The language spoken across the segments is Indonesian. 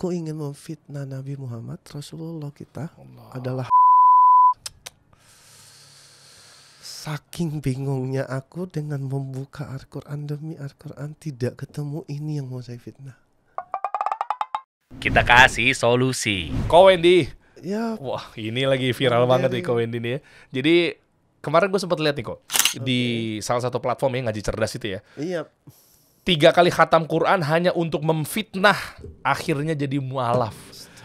aku ingin memfitnah Nabi Muhammad Rasulullah kita Allah. adalah saking bingungnya aku dengan membuka Al-Quran demi Al-Quran tidak ketemu ini yang mau saya fitnah kita kasih solusi Ko Wendy ya wah ini lagi viral banget nih Ko Wendy nih ya jadi kemarin gue sempat lihat nih kok okay. di salah satu platform yang ngaji cerdas itu ya iya tiga kali khatam Quran hanya untuk memfitnah akhirnya jadi mualaf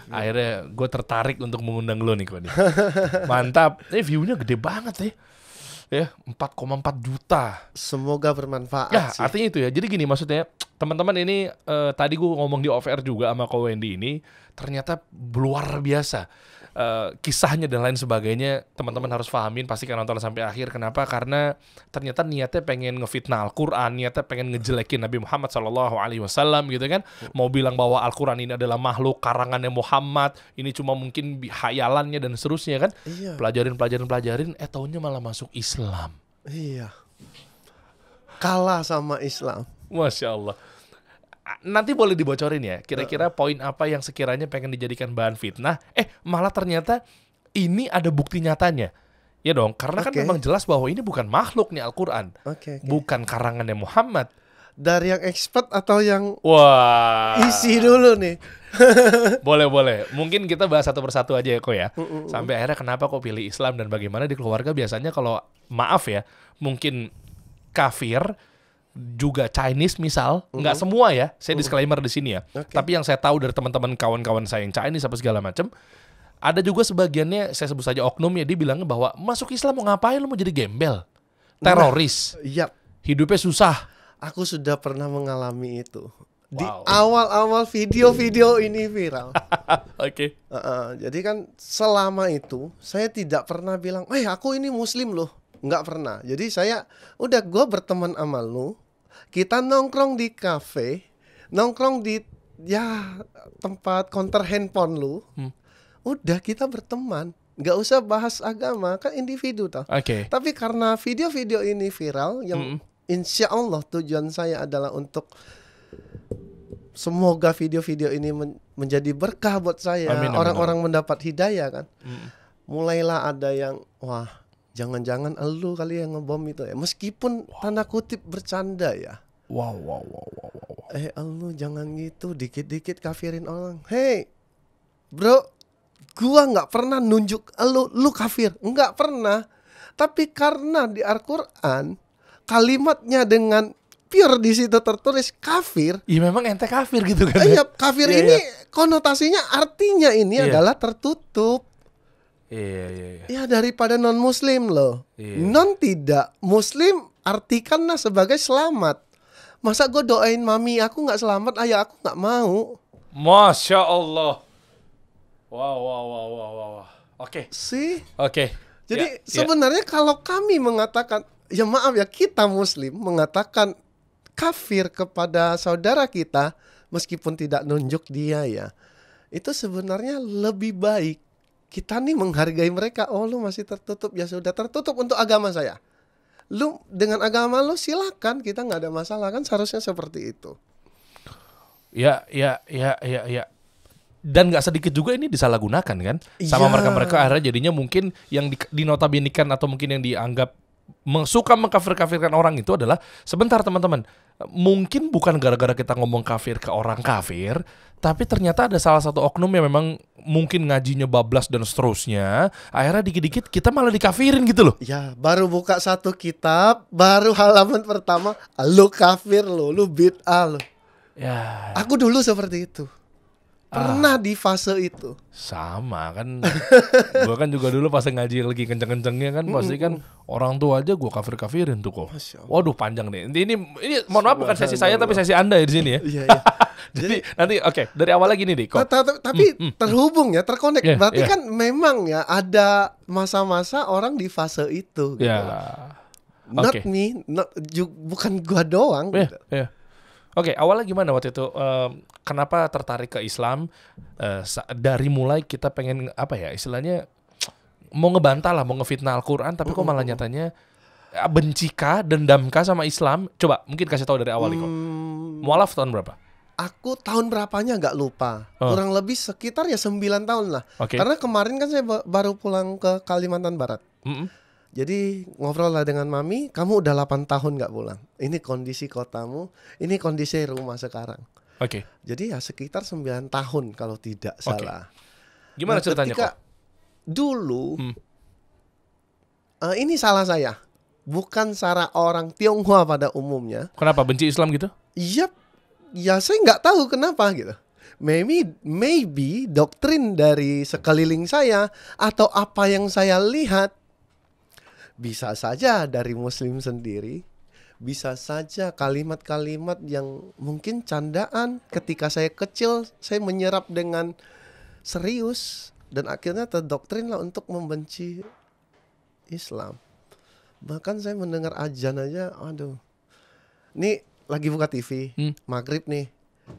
akhirnya gue tertarik untuk mengundang lo nih Kodi mantap ini eh, viewnya gede banget eh. ya ya empat juta semoga bermanfaat ya sih. artinya itu ya jadi gini maksudnya teman-teman ini uh, tadi gue ngomong di off air juga sama kau Wendy ini ternyata luar biasa uh, kisahnya dan lain sebagainya teman-teman harus pahamin pasti kan nonton sampai akhir kenapa karena ternyata niatnya pengen ngefitnah Al-Qur'an niatnya pengen ngejelekin Nabi Muhammad Shallallahu alaihi wasallam gitu kan mau bilang bahwa Al-Qur'an ini adalah makhluk karangannya Muhammad ini cuma mungkin hayalannya dan seterusnya kan iya. pelajarin pelajarin pelajarin eh tahunnya malah masuk Islam iya kalah sama Islam Masya Allah nanti boleh dibocorin ya kira-kira poin apa yang sekiranya pengen dijadikan bahan fitnah eh malah ternyata ini ada bukti nyatanya ya dong karena okay. kan memang jelas bahwa ini bukan makhluk nih Al-Qur'an okay, okay. bukan karangannya Muhammad dari yang expert atau yang wah isi dulu nih boleh boleh mungkin kita bahas satu persatu aja ya kok ya mm, mm, mm. sampai akhirnya kenapa kok pilih Islam dan bagaimana di keluarga biasanya kalau maaf ya mungkin kafir juga Chinese misal, mm-hmm. semua ya. Saya disclaimer mm-hmm. di sini ya. Okay. Tapi yang saya tahu dari teman-teman kawan-kawan saya yang Chinese apa segala macam, ada juga sebagiannya saya sebut saja oknum ya dia bilangnya bahwa masuk Islam mau ngapain lo mau jadi gembel, nah, teroris. Nah, iya. yep. Hidupnya susah. Aku sudah pernah mengalami itu. Di awal-awal video-video ini viral. Oke. okay. Uh, uh, jadi kan selama itu saya tidak pernah bilang, "Eh, aku ini muslim loh." Nggak pernah. Jadi saya udah gue berteman sama lu, kita nongkrong di kafe, nongkrong di ya tempat counter handphone lu. Hmm. Udah kita berteman, nggak usah bahas agama, kan individu tau. Oke. Okay. Tapi karena video-video ini viral yang hmm. insya Allah tujuan saya adalah untuk semoga video-video ini men menjadi berkah buat saya, orang-orang mendapat hidayah kan. Hmm. Mulailah ada yang wah jangan-jangan lu kali yang ngebom itu ya meskipun wow. tanda kutip bercanda ya wow wow wow wow, wow. eh lu jangan gitu dikit-dikit kafirin orang hey bro gua nggak pernah nunjuk lu lu kafir nggak pernah tapi karena di Al-Qur'an kalimatnya dengan pure di situ tertulis kafir. Iya memang ente kafir gitu kan. Eh, ya? Iya, kafir yeah, ini yeah. konotasinya artinya ini yeah. adalah tertutup Iya, iya, iya, iya. Ya daripada non muslim loh. Iya. Non tidak muslim artikanlah sebagai selamat. Masa gue doain mami aku nggak selamat, ayah aku nggak mau. Masya Allah. Wow, wow, wow, wow, wow. Oke. Okay. Sih. Oke. Jadi yeah, ya. sebenarnya yeah. kalau kami mengatakan, ya maaf ya kita muslim mengatakan kafir kepada saudara kita meskipun tidak nunjuk dia ya. Itu sebenarnya lebih baik kita nih menghargai mereka. Oh, lu masih tertutup ya sudah tertutup untuk agama saya. Lu dengan agama lu silakan, kita nggak ada masalah kan seharusnya seperti itu. Ya, ya, ya, ya, ya. Dan nggak sedikit juga ini disalahgunakan kan sama iya. mereka-mereka ya. akhirnya jadinya mungkin yang di, dinotabinikan atau mungkin yang dianggap suka mengkafir-kafirkan orang itu adalah sebentar teman-teman mungkin bukan gara-gara kita ngomong kafir ke orang kafir tapi ternyata ada salah satu oknum yang memang mungkin ngajinya bablas dan seterusnya akhirnya dikit-dikit kita malah dikafirin gitu loh ya baru buka satu kitab baru halaman pertama lu kafir lo lu bid'ah lo ya aku dulu seperti itu pernah ah, di fase itu. Sama kan, gue kan juga dulu pas ngaji lagi kenceng-kencengnya kan, pasti kan orang tua aja gue kafir kafirin tuh kok. Waduh panjang nih. Ini ini mohon maaf bukan sesi saya tapi sesi anda ya di sini ya. Iya, iya. Jadi, Jadi nanti oke okay, dari lagi nih deh kok. Tapi mm, mm, mm. terhubung ya, terkonek. Yeah, Berarti yeah. kan memang ya ada masa-masa orang di fase itu. Gitu. Yeah. Not okay. me, not, bukan gua doang. Yeah, gitu. yeah. Oke, okay, awalnya gimana waktu itu? Um, kenapa tertarik ke Islam? Uh, dari mulai kita pengen apa ya? Istilahnya mau ngebantah lah, mau ngefitnah Al-Qur'an, tapi kok malah benci nyatanya eh, bencika, dendamkah sama Islam? Coba mungkin kasih tahu dari awal hmm, kok. Mualaf tahun berapa? Aku tahun berapanya nggak lupa. Oh. Kurang lebih sekitar ya 9 tahun lah. Okay. Karena kemarin kan saya baru pulang ke Kalimantan Barat. Mm -mm. Jadi ngobrol lah dengan mami, kamu udah 8 tahun nggak pulang. Ini kondisi kotamu, ini kondisi rumah sekarang. Oke. Okay. Jadi ya sekitar 9 tahun kalau tidak okay. salah. Gimana nah, ceritanya kok? Dulu hmm. uh, ini salah saya. Bukan cara orang Tionghoa pada umumnya. Kenapa benci Islam gitu? Yap. Ya saya nggak tahu kenapa gitu maybe maybe doktrin dari sekeliling saya atau apa yang saya lihat bisa saja dari muslim sendiri bisa saja kalimat-kalimat yang mungkin candaan ketika saya kecil saya menyerap dengan serius dan akhirnya terdoktrin lah untuk membenci Islam bahkan saya mendengar ajan aja aduh ini lagi buka TV hmm. maghrib nih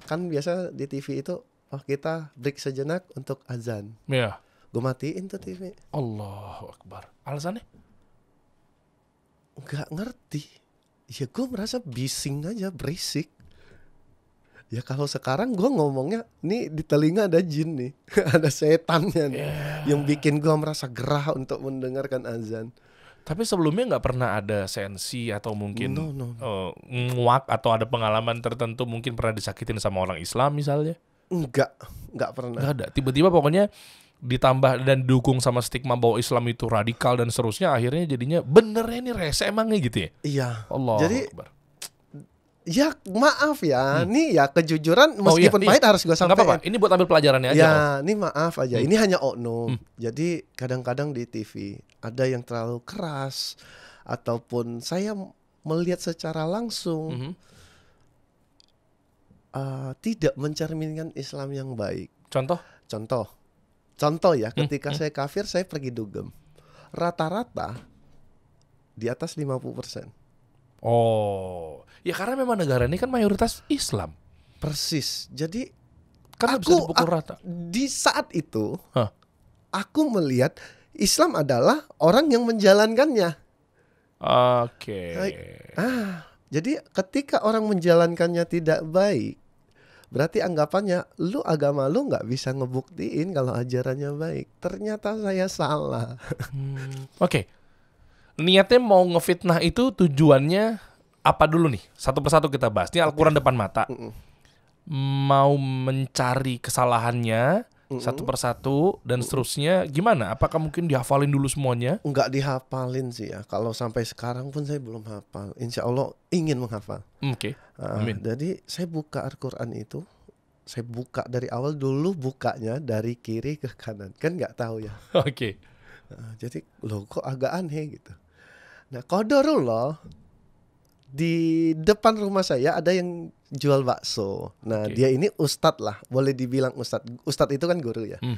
kan biasa di TV itu oh kita break sejenak untuk azan ya yeah. gue matiin tuh TV Allah Akbar alasannya nggak ngerti ya gue merasa bising aja berisik ya kalau sekarang gue ngomongnya nih di telinga ada jin nih ada setannya nih yeah. yang bikin gue merasa gerah untuk mendengarkan azan tapi sebelumnya nggak pernah ada sensi atau mungkin no, no, no. Uh, eh, muak atau ada pengalaman tertentu mungkin pernah disakitin sama orang Islam misalnya Enggak, enggak pernah. Enggak ada. Tiba-tiba pokoknya ditambah dan dukung sama stigma bahwa Islam itu radikal dan seterusnya akhirnya jadinya benernya ini rese emangnya gitu ya iya Allah jadi Akbar. ya maaf ya hmm. nih ya kejujuran meskipun oh, iya, iya. pahit iya. harus gue sampaikan apa ini buat ambil pelajarannya aja ya kan? nih maaf aja hmm. ini hanya oknum hmm. jadi kadang-kadang di TV ada yang terlalu keras ataupun saya melihat secara langsung hmm. uh, tidak mencerminkan Islam yang baik contoh contoh Contoh ya, hmm, ketika hmm. saya kafir saya pergi dugem. Rata-rata di atas 50%. Oh. Ya karena memang negara ini kan mayoritas Islam. Persis. Jadi kan aku, bisa dipukul rata. Di saat itu, huh? aku melihat Islam adalah orang yang menjalankannya. Oke. Okay. Ah, jadi ketika orang menjalankannya tidak baik, Berarti anggapannya lu agama lu nggak bisa ngebuktiin kalau ajarannya baik. Ternyata saya salah. hmm. Oke. Okay. Niatnya mau ngefitnah itu tujuannya apa dulu nih? Satu persatu kita bahas. Ini Al-Qur'an okay. depan mata. Mm -mm. Mau mencari kesalahannya hmm satu persatu dan seterusnya gimana? Apakah mungkin dihafalin dulu semuanya? Enggak dihafalin sih ya. Kalau sampai sekarang pun saya belum hafal. Insya Allah ingin menghafal. Mm, oke. Okay. Ah, Amin. Uh, jadi saya buka Al-Quran itu, saya buka dari awal dulu bukanya dari kiri ke kanan. Kan nggak tahu ya. Oke. Okay. Uh, jadi loh kok agak aneh gitu. Nah kodorullah di depan rumah saya ada yang jual bakso. Nah, okay. dia ini ustadz lah, boleh dibilang ustadz. Ustadz itu kan guru ya. Hmm.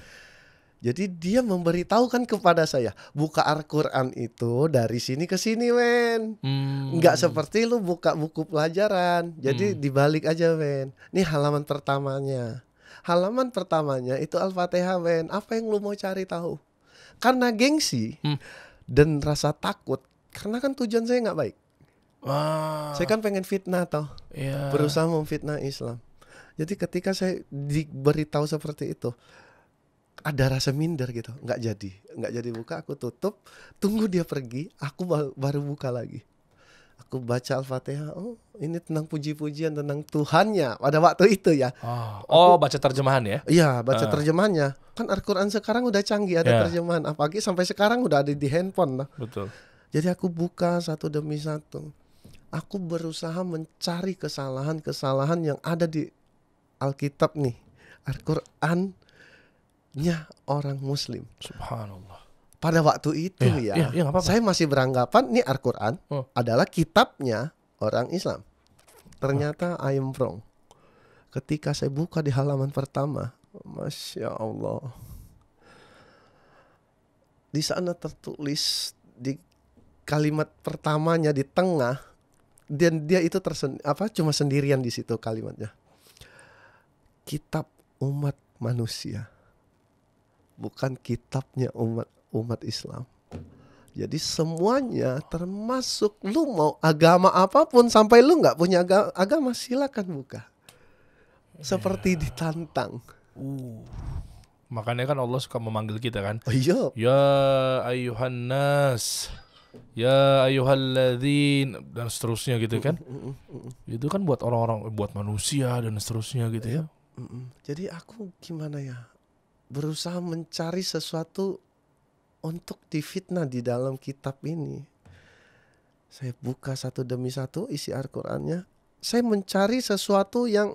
Jadi dia memberitahukan kepada saya, buka Al-Quran itu dari sini ke sini, men. Hmm. seperti lu buka buku pelajaran. Jadi hmm. dibalik aja, men. Ini halaman pertamanya. Halaman pertamanya itu Al-Fatihah, men. Apa yang lu mau cari tahu? Karena gengsi hmm. dan rasa takut, karena kan tujuan saya nggak baik. Wow. Saya kan pengen fitnah toh. Yeah. Berusaha memfitnah Islam. Jadi ketika saya diberitahu seperti itu, ada rasa minder gitu. Nggak jadi, nggak jadi buka. Aku tutup, tunggu dia pergi. Aku baru buka lagi. Aku baca Al-Fatihah. Oh, ini tentang puji-pujian tentang Tuhannya pada waktu itu ya. Oh, aku, oh, baca terjemahan ya? Iya, baca uh. terjemahannya. Kan Al-Quran sekarang udah canggih ada yeah. terjemahan. Apalagi sampai sekarang udah ada di handphone. lah. Betul. Jadi aku buka satu demi satu aku berusaha mencari kesalahan-kesalahan yang ada di Alkitab nih, Al-Qur'annya orang muslim. Subhanallah. Pada waktu itu iya, ya, ya, ya, ya apa -apa. saya masih beranggapan nih Al-Qur'an hmm. adalah kitabnya orang Islam. Ternyata hmm. I am wrong. Ketika saya buka di halaman pertama, Masya Allah. Di sana tertulis di kalimat pertamanya di tengah dan dia itu tersen apa cuma sendirian di situ kalimatnya. Kitab umat manusia bukan kitabnya umat umat Islam. Jadi semuanya termasuk lu mau agama apapun sampai lu nggak punya agama, agama silakan buka. Seperti yeah. ditantang. Uh. Makanya kan Allah suka memanggil kita kan. Oh, iya. Ya ayuhan nas ya ayyuhalladzin dan seterusnya gitu kan. Itu kan buat orang-orang buat manusia dan seterusnya gitu ya. Jadi aku gimana ya? Berusaha mencari sesuatu untuk difitnah di dalam kitab ini. Saya buka satu demi satu isi Al-Qur'annya. Saya mencari sesuatu yang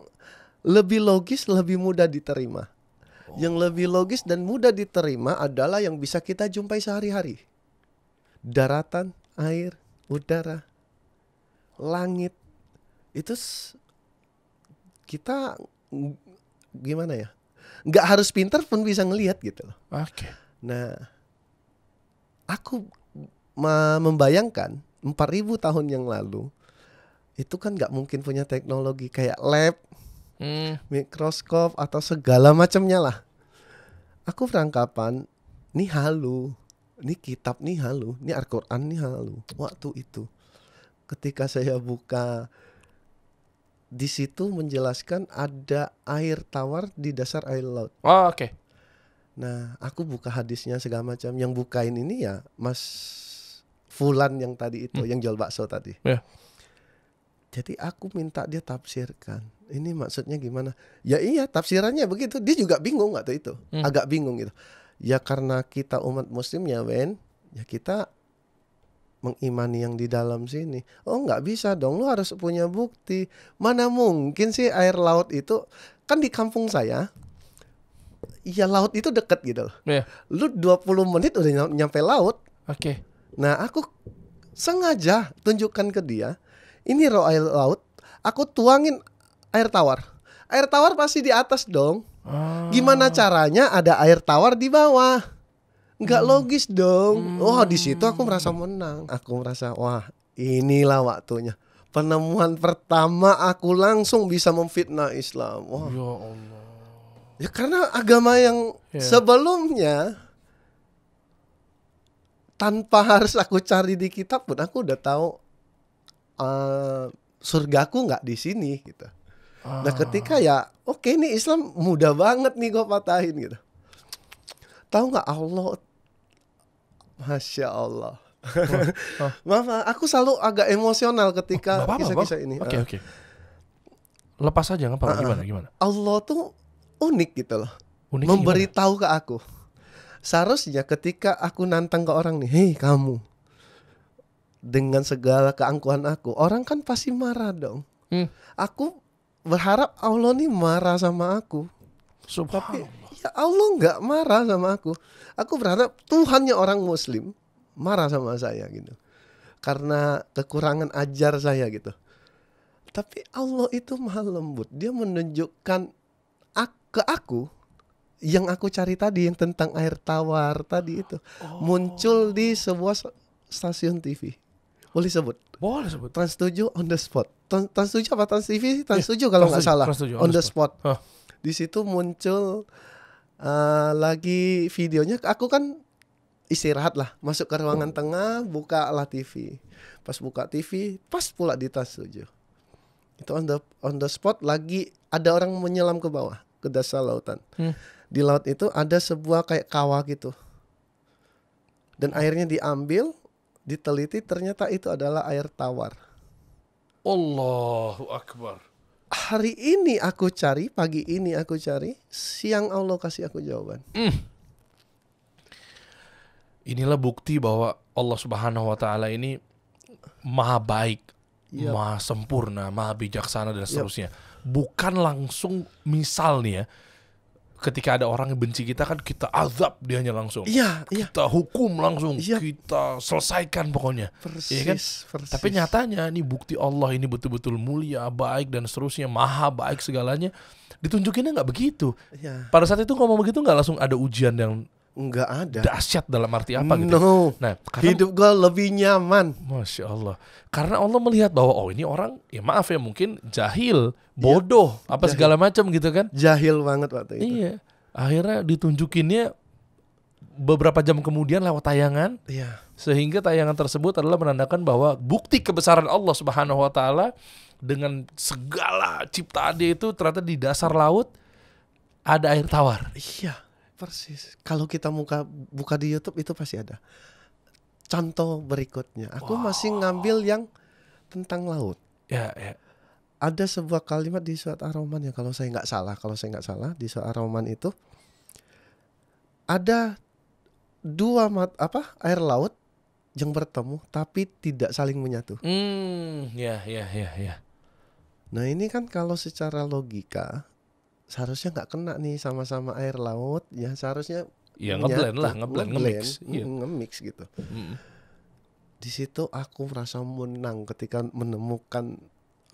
lebih logis, lebih mudah diterima. Oh. Yang lebih logis dan mudah diterima adalah yang bisa kita jumpai sehari-hari daratan, air, udara, langit itu kita gimana ya? Nggak harus pinter pun bisa ngelihat gitu loh. Oke. Nah, aku membayangkan 4000 tahun yang lalu itu kan nggak mungkin punya teknologi kayak lab, hmm. mikroskop atau segala macamnya lah. Aku perangkapan, nih halu ini kitab nih halu, ini Al-Quran nih halu. Waktu itu, ketika saya buka di situ menjelaskan ada air tawar di dasar air laut. Oh, oke. Okay. Nah, aku buka hadisnya segala macam. Yang bukain ini ya Mas Fulan yang tadi itu, hmm. yang jual bakso tadi. Yeah. Jadi aku minta dia tafsirkan. Ini maksudnya gimana? Ya iya, tafsirannya begitu. Dia juga bingung waktu itu. Hmm. Agak bingung gitu. Ya karena kita umat muslimnya Wen, ya kita mengimani yang di dalam sini. Oh nggak bisa dong, lu harus punya bukti. Mana mungkin sih air laut itu, kan di kampung saya, ya laut itu deket gitu loh. Yeah. Lu 20 menit udah nyampe laut. Oke. Okay. Nah aku sengaja tunjukkan ke dia, ini raw air laut, aku tuangin air tawar. Air tawar pasti di atas dong. Ah. Gimana caranya ada air tawar di bawah? Nggak hmm. logis dong. Hmm. Wah, di situ aku merasa menang. Aku merasa wah, inilah waktunya. Penemuan pertama aku langsung bisa memfitnah Islam. Wah. Ya Allah. Ya karena agama yang yeah. sebelumnya tanpa harus aku cari di kitab pun aku udah tahu uh, surgaku nggak di sini gitu. Nah ketika ya oke okay nih Islam mudah banget nih gue patahin gitu. Tahu nggak Allah, masya Allah. Oh, Maaf, aku selalu agak emosional ketika kisah-kisah ini. Oke okay, oke. Okay. Lepas aja nggak apa-apa. Uh -uh. Gimana gimana? Allah tuh unik gitu loh. Unik Memberitahu gimana? ke aku. Seharusnya ketika aku nantang ke orang nih, hei kamu, dengan segala keangkuhan aku, orang kan pasti marah dong. Hmm. Aku berharap Allah nih marah sama aku. Tapi ya Allah nggak marah sama aku. Aku berharap Tuhannya orang Muslim marah sama saya gitu. Karena kekurangan ajar saya gitu. Tapi Allah itu maha lembut. Dia menunjukkan ke aku yang aku cari tadi yang tentang air tawar tadi itu oh. muncul di sebuah stasiun TV. Boleh sebut. Boleh sebut. Trans 7 on the spot. Trans, trans 7 apa Trans TV? Iya, trans yeah, 7 kalau nggak salah. Trans 7 on, on the spot. spot. Huh. Di situ muncul uh, lagi videonya aku kan istirahat lah, masuk ke ruangan oh. tengah, buka lah TV. Pas buka TV, pas pula di Trans 7. Itu on the on the spot lagi ada orang menyelam ke bawah, ke dasar lautan. Hmm. Di laut itu ada sebuah kayak kawah gitu. Dan airnya diambil, diteliti ternyata itu adalah air tawar. Allahu Akbar. Hari ini aku cari, pagi ini aku cari, siang Allah kasih aku jawaban. Mm. Inilah bukti bahwa Allah Subhanahu wa taala ini maha baik, yep. maha sempurna, maha bijaksana dan seterusnya. Yep. Bukan langsung misalnya ketika ada orang yang benci kita kan kita azab dia hanya langsung. Iya, iya. Kita hukum langsung, iya. kita selesaikan pokoknya. Persis, ya kan? Tapi nyatanya ini bukti Allah ini betul-betul mulia, baik dan seterusnya, maha baik segalanya. Ditunjukinnya nggak begitu. Iya. Pada saat itu ngomong begitu nggak langsung ada ujian yang Nggak ada. Dahsyat dalam arti apa gitu. Ya? No. Nah, karena, hidup gue lebih nyaman. Masya Allah. Karena Allah melihat bahwa oh ini orang ya maaf ya mungkin jahil, bodoh, ya, apa jahil. segala macam gitu kan. Jahil banget waktu itu. Iya. Akhirnya ditunjukinnya beberapa jam kemudian lewat tayangan ya. sehingga tayangan tersebut adalah menandakan bahwa bukti kebesaran Allah Subhanahu wa taala dengan segala ciptaan dia itu ternyata di dasar laut ada air tawar. Iya persis. Kalau kita buka buka di YouTube itu pasti ada. Contoh berikutnya, aku wow. masih ngambil yang tentang laut. Ya, ya. Ada sebuah kalimat di surat Ar-Rahman ya kalau saya nggak salah, kalau saya nggak salah di surat Ar-Rahman itu ada dua mat apa air laut yang bertemu tapi tidak saling menyatu. Hmm, ya, ya, ya, ya. Nah ini kan kalau secara logika seharusnya nggak kena nih sama-sama air laut ya seharusnya ya ngeblend lah ngeblend ngemix mm, iya. ngemix gitu mm. di situ aku merasa menang ketika menemukan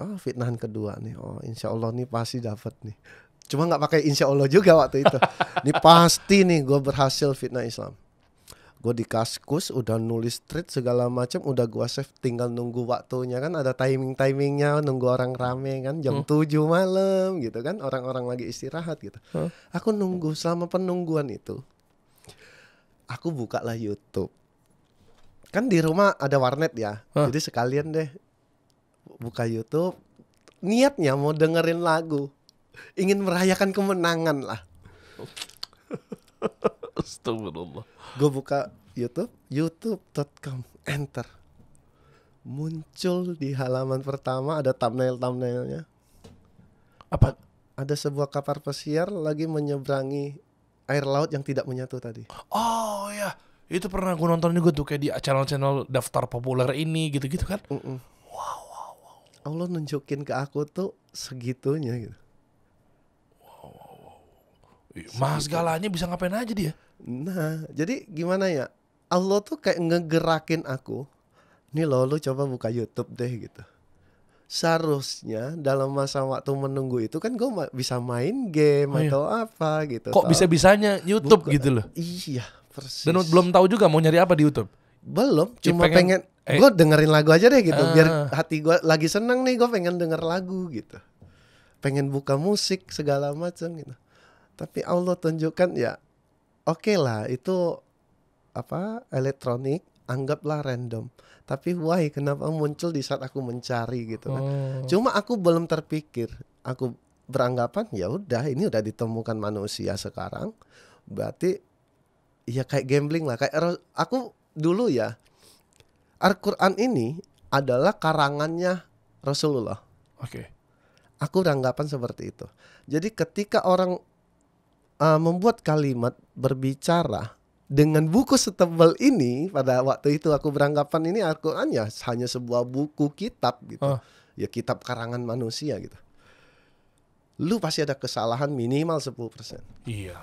oh, fitnahan kedua nih oh insya Allah nih pasti dapat nih cuma nggak pakai insya Allah juga waktu itu ini pasti nih gue berhasil fitnah Islam gue di kaskus udah nulis street segala macam udah gue save tinggal nunggu waktunya kan ada timing timingnya nunggu orang rame kan jam hmm. 7 malam gitu kan orang-orang lagi istirahat gitu hmm. aku nunggu selama penungguan itu aku buka lah YouTube kan di rumah ada warnet ya hmm. jadi sekalian deh buka YouTube niatnya mau dengerin lagu ingin merayakan kemenangan lah Astagfirullah. Gue buka YouTube, youtube.com, enter. Muncul di halaman pertama ada thumbnail-thumbnailnya. Apa? Ada sebuah kapal pesiar lagi menyeberangi air laut yang tidak menyatu tadi. Oh ya, itu pernah gue nonton juga tuh kayak di channel-channel daftar populer ini gitu-gitu kan. Mm -mm. Wow, wow, wow. Allah nunjukin ke aku tuh segitunya gitu. Iya, Mas Galanya bisa ngapain aja dia? Nah, jadi gimana ya? Allah tuh kayak ngegerakin aku. Nih lo, lo coba buka YouTube deh gitu. Seharusnya dalam masa waktu menunggu itu kan gue ma bisa main game oh, iya. atau apa gitu. Kok bisa-bisanya YouTube buka, gitu loh? Iya, persis. Dan belum tahu juga mau nyari apa di YouTube? Belum, ya, cuma pengen, pengen eh. gue dengerin lagu aja deh gitu. Ah. Biar hati gue lagi seneng nih, gue pengen denger lagu gitu. Pengen buka musik segala macam gitu. Tapi Allah tunjukkan ya oke okay lah itu apa elektronik anggaplah random tapi why kenapa muncul di saat aku mencari gitu kan? oh. cuma aku belum terpikir aku beranggapan ya udah ini udah ditemukan manusia sekarang berarti ya kayak gambling lah kayak aku dulu ya Al-Qur'an ini adalah karangannya Rasulullah. Oke. Okay. Aku beranggapan seperti itu. Jadi ketika orang uh, membuat kalimat berbicara dengan buku setebal ini pada waktu itu aku beranggapan ini Al-Qur'an ya hanya sebuah buku kitab gitu. Uh. Ya kitab karangan manusia gitu. Lu pasti ada kesalahan minimal 10%. Iya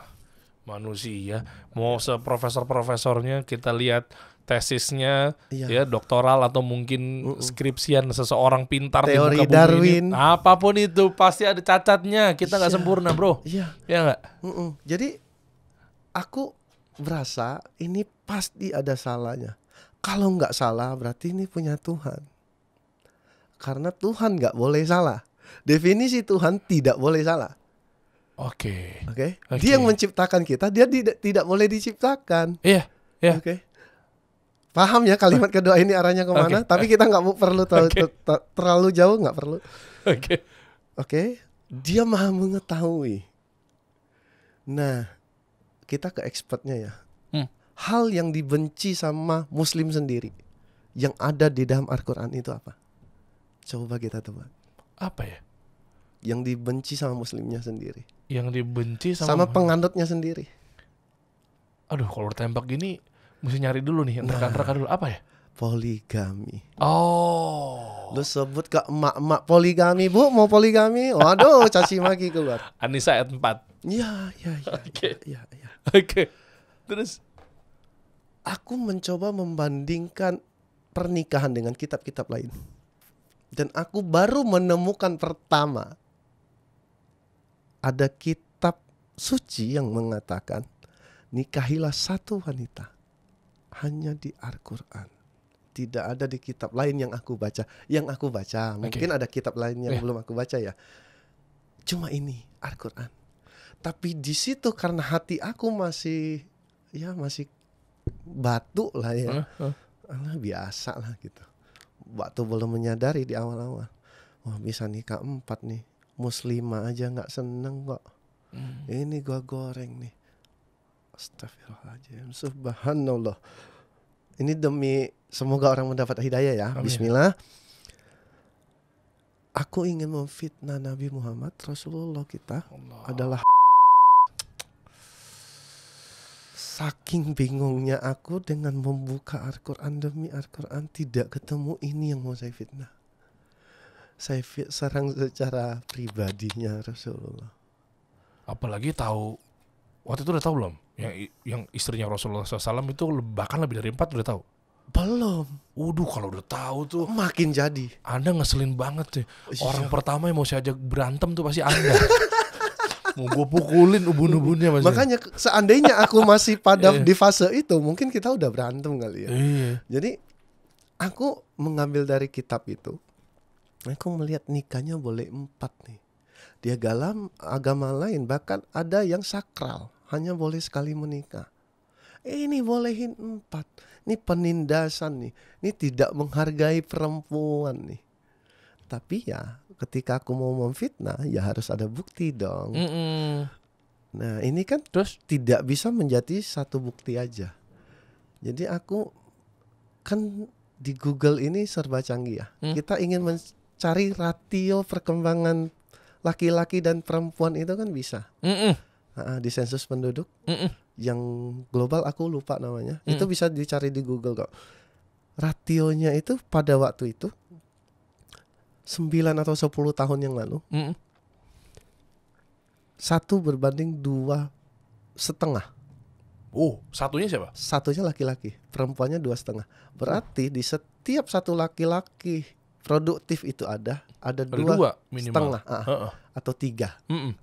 manusia. Mau seprofesor-profesornya kita lihat tesisnya iya. ya doktoral atau mungkin uh -uh. skripsian seseorang pintar teori di Darwin ini. apapun itu pasti ada cacatnya kita nggak iya. sempurna bro iya ya nggak uh -uh. jadi aku berasa ini pasti ada salahnya kalau nggak salah berarti ini punya Tuhan karena Tuhan nggak boleh salah definisi Tuhan tidak boleh salah Oke. Okay. Oke. Okay? Okay. Dia yang menciptakan kita, dia tidak tidak boleh diciptakan. Iya. Yeah. Iya. Yeah. Oke. Okay? Paham ya kalimat kedua ini arahnya kemana? Okay. Tapi kita nggak perlu terlalu, okay. terlalu jauh, nggak perlu. Oke. Okay. Oke. Okay? Dia maha mengetahui. Nah, kita ke expertnya ya. Hmm. Hal yang dibenci sama Muslim sendiri, yang ada di dalam Al-Quran itu apa? Coba kita tebak. Apa ya? yang dibenci sama muslimnya sendiri yang dibenci sama, sama penganutnya sendiri aduh kalau tembak gini mesti nyari dulu nih yang nah, rekan dulu apa ya poligami oh lu sebut ke emak-emak poligami bu mau poligami waduh caci maki keluar Anissa ayat 4 ya, ya ya ya oke okay. ya, ya, oke okay. terus aku mencoba membandingkan pernikahan dengan kitab-kitab lain dan aku baru menemukan pertama ada kitab suci yang mengatakan nikahilah satu wanita hanya di Al-Qur'an. Tidak ada di kitab lain yang aku baca. Yang aku baca, mungkin ada kitab lain yang yeah. belum aku baca ya. Cuma ini Al-Qur'an. Tapi di situ karena hati aku masih ya masih batu lah ya. Huh? Huh? Alah, biasa lah gitu. Batu belum menyadari di awal-awal. Wah, bisa nikah empat nih muslimah aja nggak seneng kok hmm. ini gua goreng nih Astagfirullahaladzim Subhanallah Ini demi Semoga orang mendapat hidayah ya Amin. Bismillah Aku ingin memfitnah Nabi Muhammad Rasulullah kita Allah. adalah Saking bingungnya aku dengan membuka Al-Quran demi Al-Quran Tidak ketemu ini yang mau saya fitnah saya serang secara pribadinya Rasulullah. Apalagi tahu waktu itu udah tahu belum? Yang yang istrinya Rasulullah SAW itu bahkan lebih dari empat udah tahu. Belum. Waduh kalau udah tahu tuh makin jadi. Anda ngeselin banget sih. Iya. Orang pertama yang mau saya ajak berantem tuh pasti Anda. mau gue pukulin ubun-ubunnya masih. Makanya seandainya aku masih pada iya. di fase itu mungkin kita udah berantem kali ya. Iya. Jadi aku mengambil dari kitab itu Aku melihat nikahnya boleh empat nih. dia galam agama lain bahkan ada yang sakral. Hanya boleh sekali menikah. Eh, ini bolehin empat. Ini penindasan nih. Ini tidak menghargai perempuan nih. Tapi ya ketika aku mau memfitnah ya harus ada bukti dong. Mm -mm. Nah ini kan terus tidak bisa menjadi satu bukti aja. Jadi aku kan di Google ini serba canggih ya. Mm. Kita ingin men cari ratio perkembangan laki-laki dan perempuan itu kan bisa mm -mm. Nah, di sensus penduduk mm -mm. yang global aku lupa namanya mm -mm. itu bisa dicari di Google kok rationya itu pada waktu itu 9 atau 10 tahun yang lalu mm -mm. satu berbanding dua setengah Oh, satunya siapa? Satunya laki-laki, perempuannya dua setengah. Berarti di setiap satu laki-laki produktif itu ada ada, ada dua, dua minimal. setengah uh, uh atau tiga mm -mm.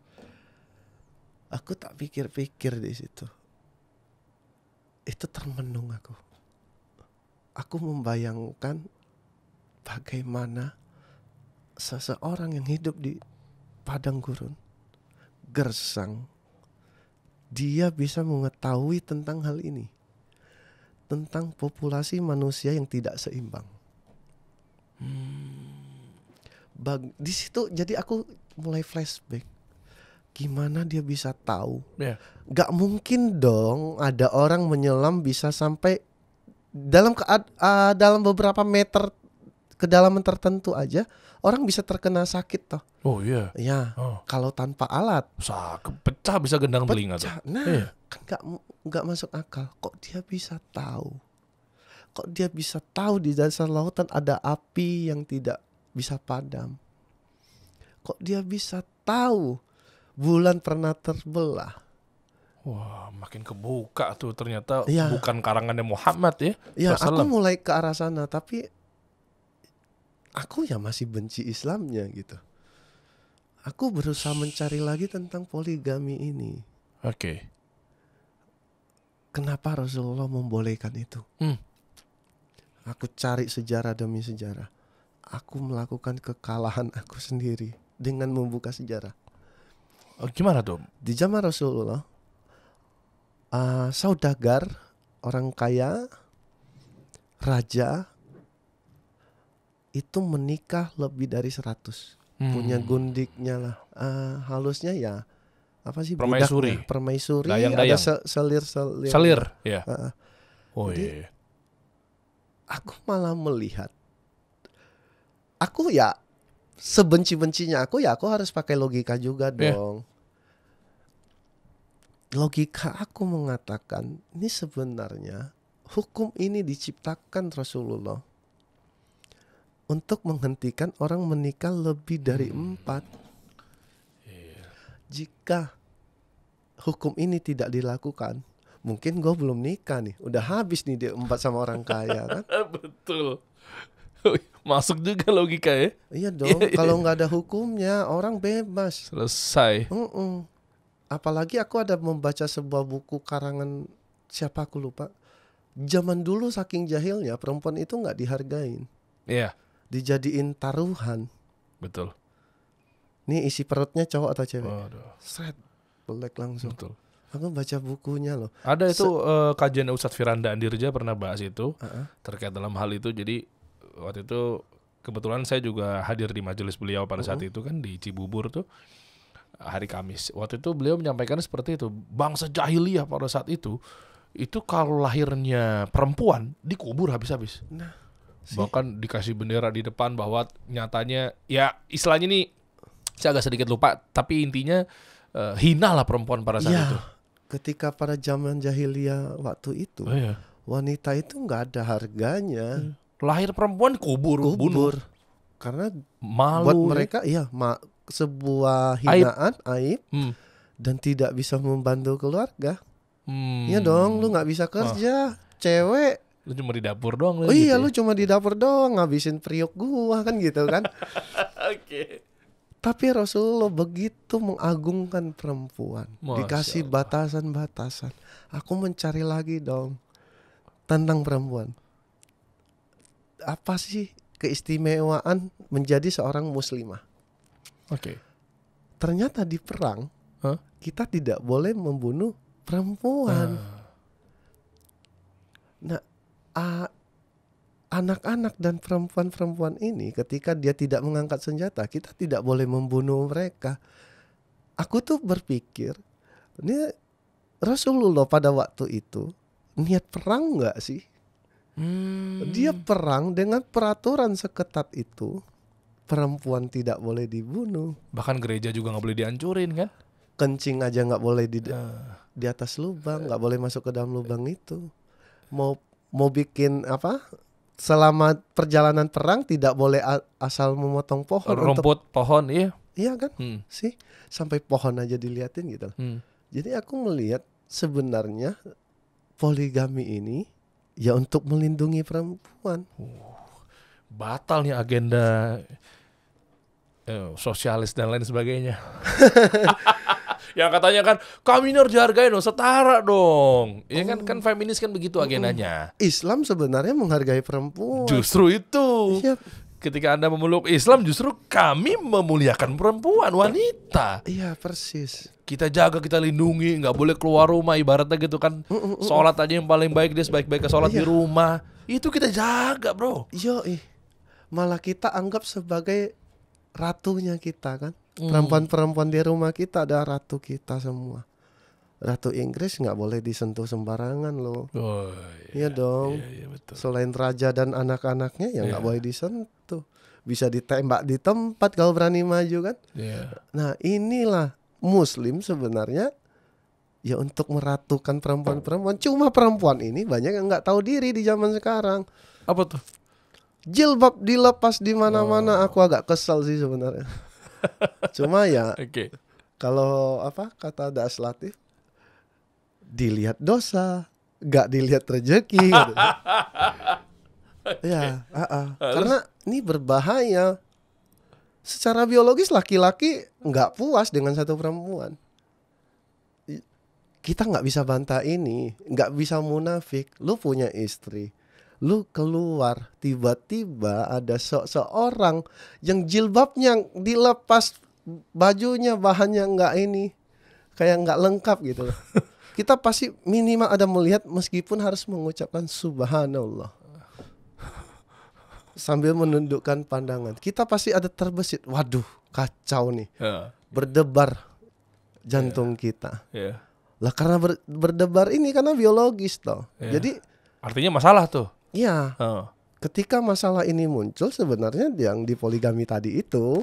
aku tak pikir-pikir di situ itu termenung aku aku membayangkan bagaimana seseorang yang hidup di padang gurun gersang dia bisa mengetahui tentang hal ini tentang populasi manusia yang tidak seimbang Hmm, bag di situ jadi aku mulai flashback. Gimana dia bisa tahu? Yeah. Gak mungkin dong ada orang menyelam bisa sampai dalam kead, uh, dalam beberapa meter kedalaman tertentu aja orang bisa terkena sakit toh. Oh iya. Yeah. Ya. Oh. Kalau tanpa alat. Sak. pecah bisa gendang pecah. telinga tuh. Nah, yeah. kan gak gak masuk akal. Kok dia bisa tahu? kok dia bisa tahu di dasar lautan ada api yang tidak bisa padam? Kok dia bisa tahu bulan pernah terbelah? Wah, makin kebuka tuh ternyata ya. bukan karangannya Muhammad ya. Ya, aku mulai ke arah sana tapi aku ya masih benci Islamnya gitu. Aku berusaha mencari lagi tentang poligami ini. Oke. Okay. Kenapa Rasulullah membolehkan itu? Hmm. Aku cari sejarah demi sejarah. Aku melakukan kekalahan aku sendiri dengan membuka sejarah. Oh, gimana tuh? Di zaman Rasulullah, uh, saudagar, orang kaya, raja itu menikah lebih dari seratus Hmm. Punya gundiknya lah. Uh, halusnya ya apa sih permaisuri budaknya, permaisuri dayang, dayang. ada selir selir selir ya uh, oh, jadi iya. iya aku malah melihat aku ya sebenci-bencinya aku ya aku harus pakai logika juga iya. dong. Yeah. Logika aku mengatakan ini sebenarnya hukum ini diciptakan Rasulullah untuk menghentikan orang menikah lebih dari hmm. empat. Yeah. Jika hukum ini tidak dilakukan, mungkin gue belum nikah nih udah habis nih dia empat sama orang kaya kan betul masuk juga logika ya iya dong yeah, kalau nggak ada hukumnya orang bebas selesai mm -mm. apalagi aku ada membaca sebuah buku karangan siapa aku lupa zaman dulu saking jahilnya perempuan itu nggak dihargain iya yeah. dijadiin taruhan betul nih isi perutnya cowok atau cewek Waduh. Set. belek langsung betul Aku baca bukunya loh. Ada itu Se uh, kajian Ustadz Firanda Andirja pernah bahas itu uh -uh. terkait dalam hal itu. Jadi waktu itu kebetulan saya juga hadir di majelis beliau pada uh -huh. saat itu kan di Cibubur tuh hari Kamis. Waktu itu beliau menyampaikan seperti itu. Bangsa jahiliyah pada saat itu itu kalau lahirnya perempuan dikubur habis-habis. Nah, Bahkan dikasih bendera di depan bahwa nyatanya ya istilahnya nih saya agak sedikit lupa tapi intinya uh, eh, hina lah perempuan pada saat ya, itu ketika pada zaman jahiliyah waktu itu oh, iya. wanita itu nggak ada harganya. Hmm. Lahir perempuan kubur, kubur. bunuh. Karena Malu, buat iya. mereka ya, iya ma sebuah hinaan, aib, aib hmm. dan tidak bisa membantu keluarga. Hmm. Iya dong, lu nggak bisa kerja, oh. cewek. Lu cuma di dapur doang. oh iya, gitu ya? lu cuma di dapur doang ngabisin priok gua kan gitu kan. Oke. okay. Tapi Rasulullah begitu mengagungkan perempuan, Masya dikasih batasan-batasan. Aku mencari lagi dong tentang perempuan. Apa sih keistimewaan menjadi seorang muslimah? Oke. Okay. Ternyata di perang huh? kita tidak boleh membunuh perempuan. Uh. Nah, uh, anak-anak dan perempuan-perempuan ini ketika dia tidak mengangkat senjata, kita tidak boleh membunuh mereka. Aku tuh berpikir, ini Rasulullah pada waktu itu niat perang nggak sih? Hmm. Dia perang dengan peraturan seketat itu, perempuan tidak boleh dibunuh. Bahkan gereja juga nggak boleh dihancurin kan? Kencing aja nggak boleh di uh. di atas lubang, nggak boleh masuk ke dalam lubang itu. Mau mau bikin apa selama perjalanan perang tidak boleh asal memotong pohon rumput untuk, pohon iya iya kan hmm. sih sampai pohon aja dilihatin gitu Hmm. jadi aku melihat sebenarnya poligami ini ya untuk melindungi perempuan uh, batal nih agenda eh, sosialis dan lain sebagainya yang katanya kan kami harus dihargai dong, setara dong. ini iya oh. kan kan oh. feminis kan begitu agendanya. Islam sebenarnya menghargai perempuan. Justru itu. Iya. Ketika Anda memeluk Islam justru kami memuliakan perempuan, wanita. Iya, persis. Kita jaga, kita lindungi, nggak boleh keluar rumah ibaratnya gitu kan. Sholat aja yang paling baik dia sebaik-baiknya sholat iya. di rumah. Itu kita jaga, Bro. ih malah kita anggap sebagai ratunya kita kan hmm. perempuan-perempuan di rumah kita ada ratu kita semua Ratu Inggris nggak boleh disentuh sembarangan loh. Oh, iya, iya dong. Iya, iya, betul. Selain raja dan anak-anaknya ya nggak iya. boleh disentuh. Bisa ditembak di tempat kalau berani maju kan. iya. Nah inilah Muslim sebenarnya ya untuk meratukan perempuan-perempuan. Cuma perempuan ini banyak yang nggak tahu diri di zaman sekarang. Apa tuh? jilbab dilepas di mana-mana oh. aku agak kesel sih sebenarnya. Cuma ya okay. kalau apa kata Das Latif dilihat dosa, gak dilihat rezeki. Gitu. okay. Ya, uh -uh. karena ini berbahaya. Secara biologis laki-laki nggak puas dengan satu perempuan. Kita nggak bisa bantah ini, nggak bisa munafik. Lu punya istri, lu keluar tiba-tiba ada se seorang yang jilbabnya dilepas bajunya bahannya enggak ini kayak enggak lengkap gitu kita pasti minimal ada melihat meskipun harus mengucapkan subhanallah sambil menundukkan pandangan kita pasti ada terbesit waduh kacau nih ya. berdebar jantung yeah. kita yeah. lah karena ber, berdebar ini karena biologis toh yeah. jadi artinya masalah tuh Iya. Uh. Ketika masalah ini muncul sebenarnya yang di poligami tadi itu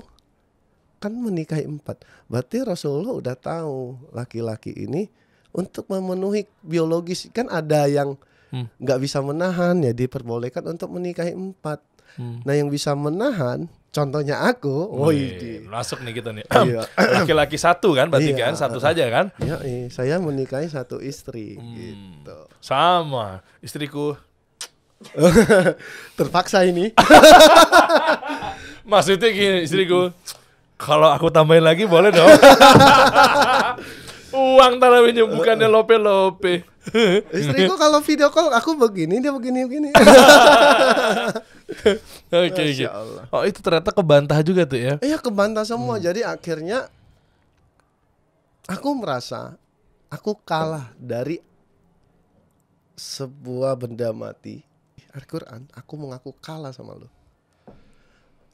kan menikahi empat. Berarti Rasulullah udah tahu laki-laki ini untuk memenuhi biologis kan ada yang hmm. nggak hmm. bisa menahan ya diperbolehkan untuk menikahi empat. Hmm. Nah yang bisa menahan contohnya aku, woi masuk nih kita nih iya. laki-laki satu kan berarti iya, kan satu saja kan? Iya, iya. saya menikahi satu istri hmm. gitu. Sama istriku Terpaksa ini. Maksudnya gini, istriku. Kalau aku tambahin lagi boleh dong. Uang tarawihnya bukannya eh, eh. lope-lope. istriku kalau video call aku begini dia begini begini. Oke oke. Oh itu ternyata kebantah juga tuh ya? Iya kebantah semua. Hmm. Jadi akhirnya aku merasa aku kalah dari sebuah benda mati Al-Quran, aku mengaku kalah sama lu.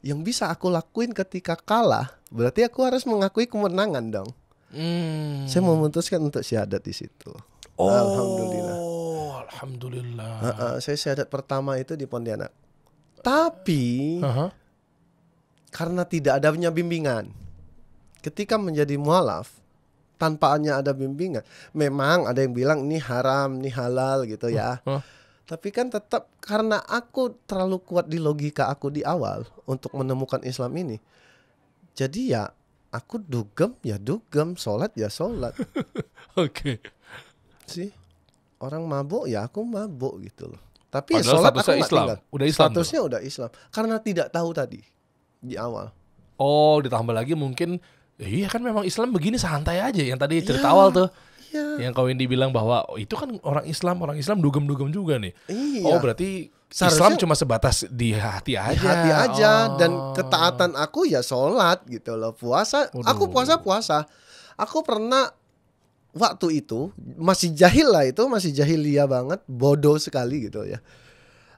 Yang bisa aku lakuin ketika kalah, berarti aku harus mengakui kemenangan dong. Hmm. Saya memutuskan untuk syahadat di situ. Oh, alhamdulillah. Alhamdulillah. Uh, uh, saya syahadat pertama itu di Pontianak. Tapi uh -huh. karena tidak adanya bimbingan, ketika menjadi mualaf, tanpa ada bimbingan. Memang ada yang bilang ini haram, ini halal gitu ya. Uh, -huh. Tapi kan tetap karena aku terlalu kuat di logika aku di awal untuk menemukan Islam ini. Jadi ya aku dugem ya dugem, sholat ya sholat. Oke. okay. Si orang mabuk ya aku mabuk gitu loh. Tapi ya sholat aku Islam. Tinggal. Udah Islam. Statusnya udah Islam karena tidak tahu tadi di awal. Oh, ditambah lagi mungkin iya kan memang Islam begini santai aja yang tadi cerita ya. awal tuh Iya. Yang kau ini bilang bahwa oh, itu kan orang Islam, orang Islam dugem-dugem juga nih. Iya. Oh, berarti Seharusnya, Islam cuma sebatas di hati aja. Di hati aja oh. dan ketaatan aku ya sholat gitu loh. Puasa, Udah. aku puasa-puasa. Aku pernah waktu itu masih jahil lah itu, masih jahiliyah banget, bodoh sekali gitu ya.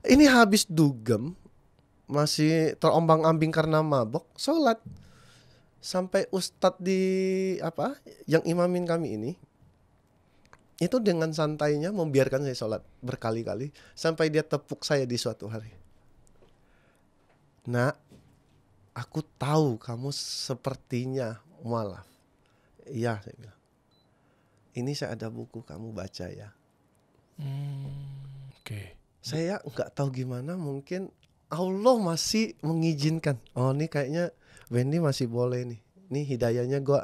Ini habis dugem masih terombang-ambing karena mabok, sholat sampai ustadz di apa yang imamin kami ini itu dengan santainya membiarkan saya sholat berkali-kali sampai dia tepuk saya di suatu hari. Nah, aku tahu kamu sepertinya mualaf. Iya, saya bilang. Ini saya ada buku kamu baca ya. Hmm, Oke. Okay. Saya nggak tahu gimana mungkin Allah masih mengizinkan. Oh ini kayaknya Wendy masih boleh nih. Ini hidayahnya gua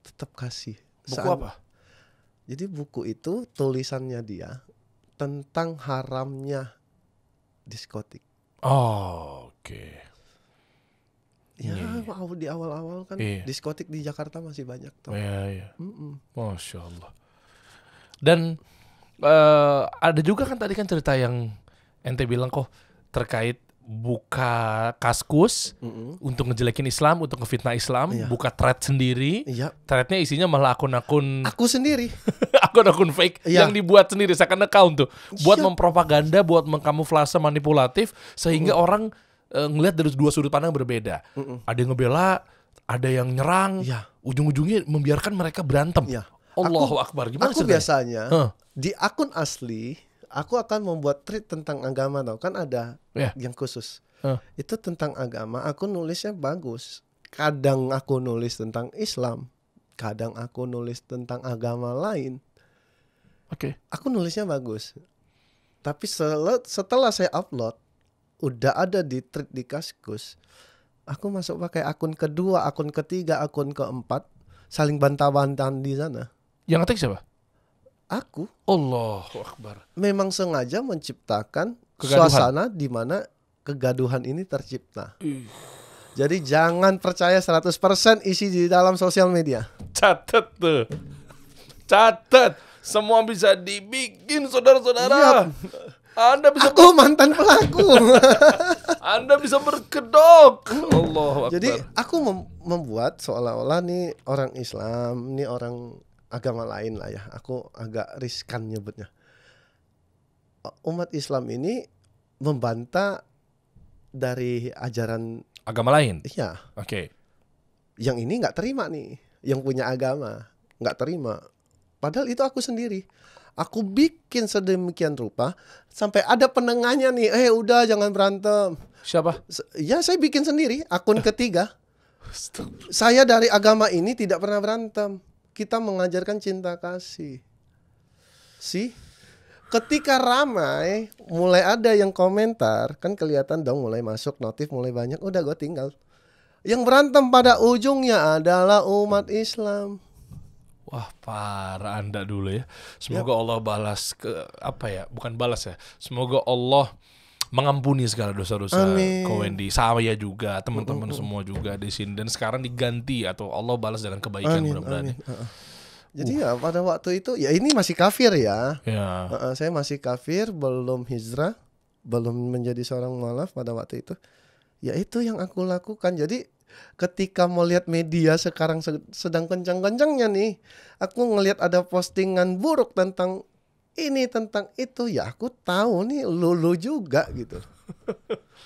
tetap kasih. Buku Saat, apa? Jadi buku itu tulisannya dia tentang haramnya diskotik. Oh, oke. Okay. Ya, yeah, iya. di awal-awal kan yeah. diskotik di Jakarta masih banyak tuh. Iya, yeah, iya. Yeah. Masya Allah. Dan uh, ada juga kan tadi kan cerita yang ente bilang kok terkait buka kaskus mm -hmm. untuk ngejelekin Islam, untuk ngefitnah Islam, iya. buka thread sendiri. Iya. Threadnya isinya malah akun-akun aku sendiri, akun-akun fake iya. yang dibuat sendiri second account tuh, buat iya. mempropaganda, buat mengkamuflase manipulatif sehingga mm -hmm. orang e, ngelihat dari dua sudut pandang berbeda. Mm -hmm. Ada yang ngebela, ada yang nyerang, iya. ujung-ujungnya membiarkan mereka berantem. Iya. Allahu Akbar. Gimana aku biasanya huh. di akun asli aku akan membuat treat tentang agama tau kan ada yeah. yang khusus uh. itu tentang agama aku nulisnya bagus kadang aku nulis tentang Islam kadang aku nulis tentang agama lain oke okay. aku nulisnya bagus tapi setelah saya upload udah ada di treat di kaskus aku masuk pakai akun kedua akun ketiga akun keempat saling bantah-bantahan di sana yang ngetik siapa aku. Allah Akbar. Memang sengaja menciptakan kegaduhan. suasana di mana kegaduhan ini tercipta. Uh. Jadi jangan percaya 100% isi di dalam sosial media. Catat tuh. Catat. Semua bisa dibikin saudara-saudara. Iya. Anda bisa Aku mantan pelaku. Anda bisa berkedok. Allah. Jadi aku mem membuat seolah-olah nih orang Islam, nih orang agama lain lah ya. Aku agak riskan nyebutnya. Umat Islam ini membantah dari ajaran agama lain. Iya. Oke. Okay. Yang ini nggak terima nih, yang punya agama nggak terima. Padahal itu aku sendiri. Aku bikin sedemikian rupa sampai ada penengahnya nih. Eh udah jangan berantem. Siapa? Ya saya bikin sendiri akun ketiga. Stop. Saya dari agama ini tidak pernah berantem kita mengajarkan cinta kasih. Sih? Ketika ramai, mulai ada yang komentar, kan kelihatan dong mulai masuk notif, mulai banyak, udah gue tinggal. Yang berantem pada ujungnya adalah umat Islam. Wah parah anda dulu ya. ya. Semoga ya. Allah balas ke apa ya? Bukan balas ya. Semoga Allah mengampuni segala dosa-dosa Ko Wendy, saya juga, teman-teman semua juga di sini dan sekarang diganti atau Allah balas dengan kebaikan mudah-mudahan. Ya. Uh. Jadi uh. ya pada waktu itu ya ini masih kafir ya. ya. uh, saya masih kafir, belum hijrah, belum menjadi seorang mualaf pada waktu itu. Ya itu yang aku lakukan. Jadi ketika mau lihat media sekarang sedang kencang-kencangnya nih, aku ngelihat ada postingan buruk tentang ini tentang itu ya aku tahu nih lulu juga gitu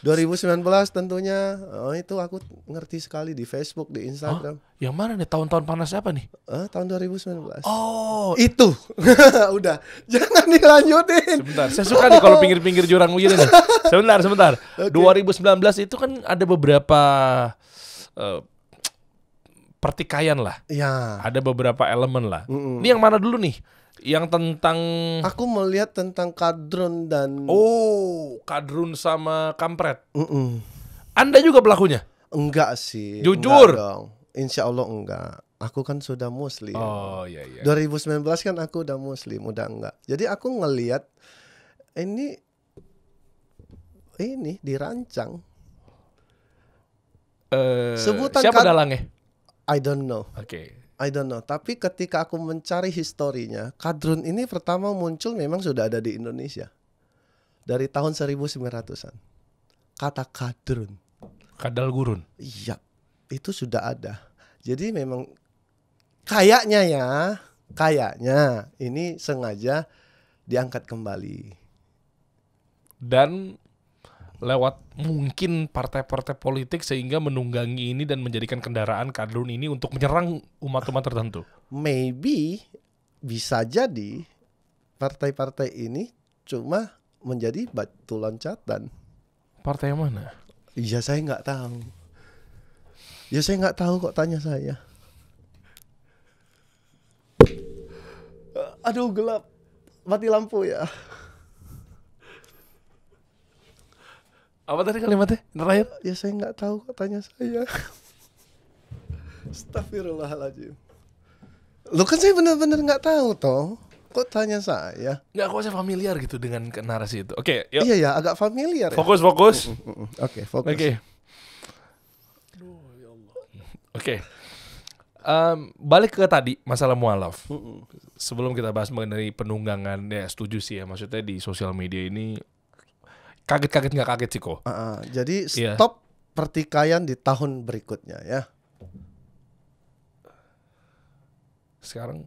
2019 tentunya oh, itu aku ngerti sekali di Facebook di Instagram Hah? yang mana nih tahun-tahun panas apa nih eh, tahun 2019 oh itu udah jangan dilanjutin sebentar saya suka nih kalau pinggir-pinggir jurang begini nih sebentar sebentar okay. 2019 itu kan ada beberapa uh, pertikaian lah ya ada beberapa elemen lah mm -mm. ini yang mana dulu nih yang tentang aku melihat tentang kadrun dan oh kadrun sama kampret mm -mm. anda juga pelakunya enggak sih jujur enggak dong. insya allah enggak aku kan sudah muslim oh iya iya 2019 kan aku udah muslim udah enggak jadi aku ngelihat ini ini dirancang uh, sebutan siapa dalangnya I don't know oke okay I don't know. Tapi ketika aku mencari historinya, kadrun ini pertama muncul memang sudah ada di Indonesia. Dari tahun 1900-an. Kata kadrun. Kadal gurun. Iya, itu sudah ada. Jadi memang kayaknya ya, kayaknya ini sengaja diangkat kembali. Dan lewat mungkin partai-partai politik sehingga menunggangi ini dan menjadikan kendaraan kadrun ini untuk menyerang umat-umat tertentu. Maybe bisa jadi partai-partai ini cuma menjadi batu loncatan. Partai yang mana? Iya saya nggak tahu. Ya saya nggak tahu kok tanya saya. Aduh gelap, mati lampu ya. apa tadi kalimatnya terakhir ya saya nggak tahu katanya saya Astagfirullahaladzim Lu kan saya benar-benar nggak tahu toh Kok tanya saya? Nggak, kok saya familiar gitu dengan narasi itu Oke, okay, yuk Iya ya, agak familiar Fokus, ya. fokus mm, mm, mm, Oke, okay, fokus Oke okay. Ya Oke okay. um, Balik ke tadi, masalah mualaf Sebelum kita bahas mengenai penunggangan Ya setuju sih ya, maksudnya di sosial media ini kaget-kaget nggak kaget sih kok. Uh, uh, jadi iya. stop yeah. pertikaian di tahun berikutnya ya. Sekarang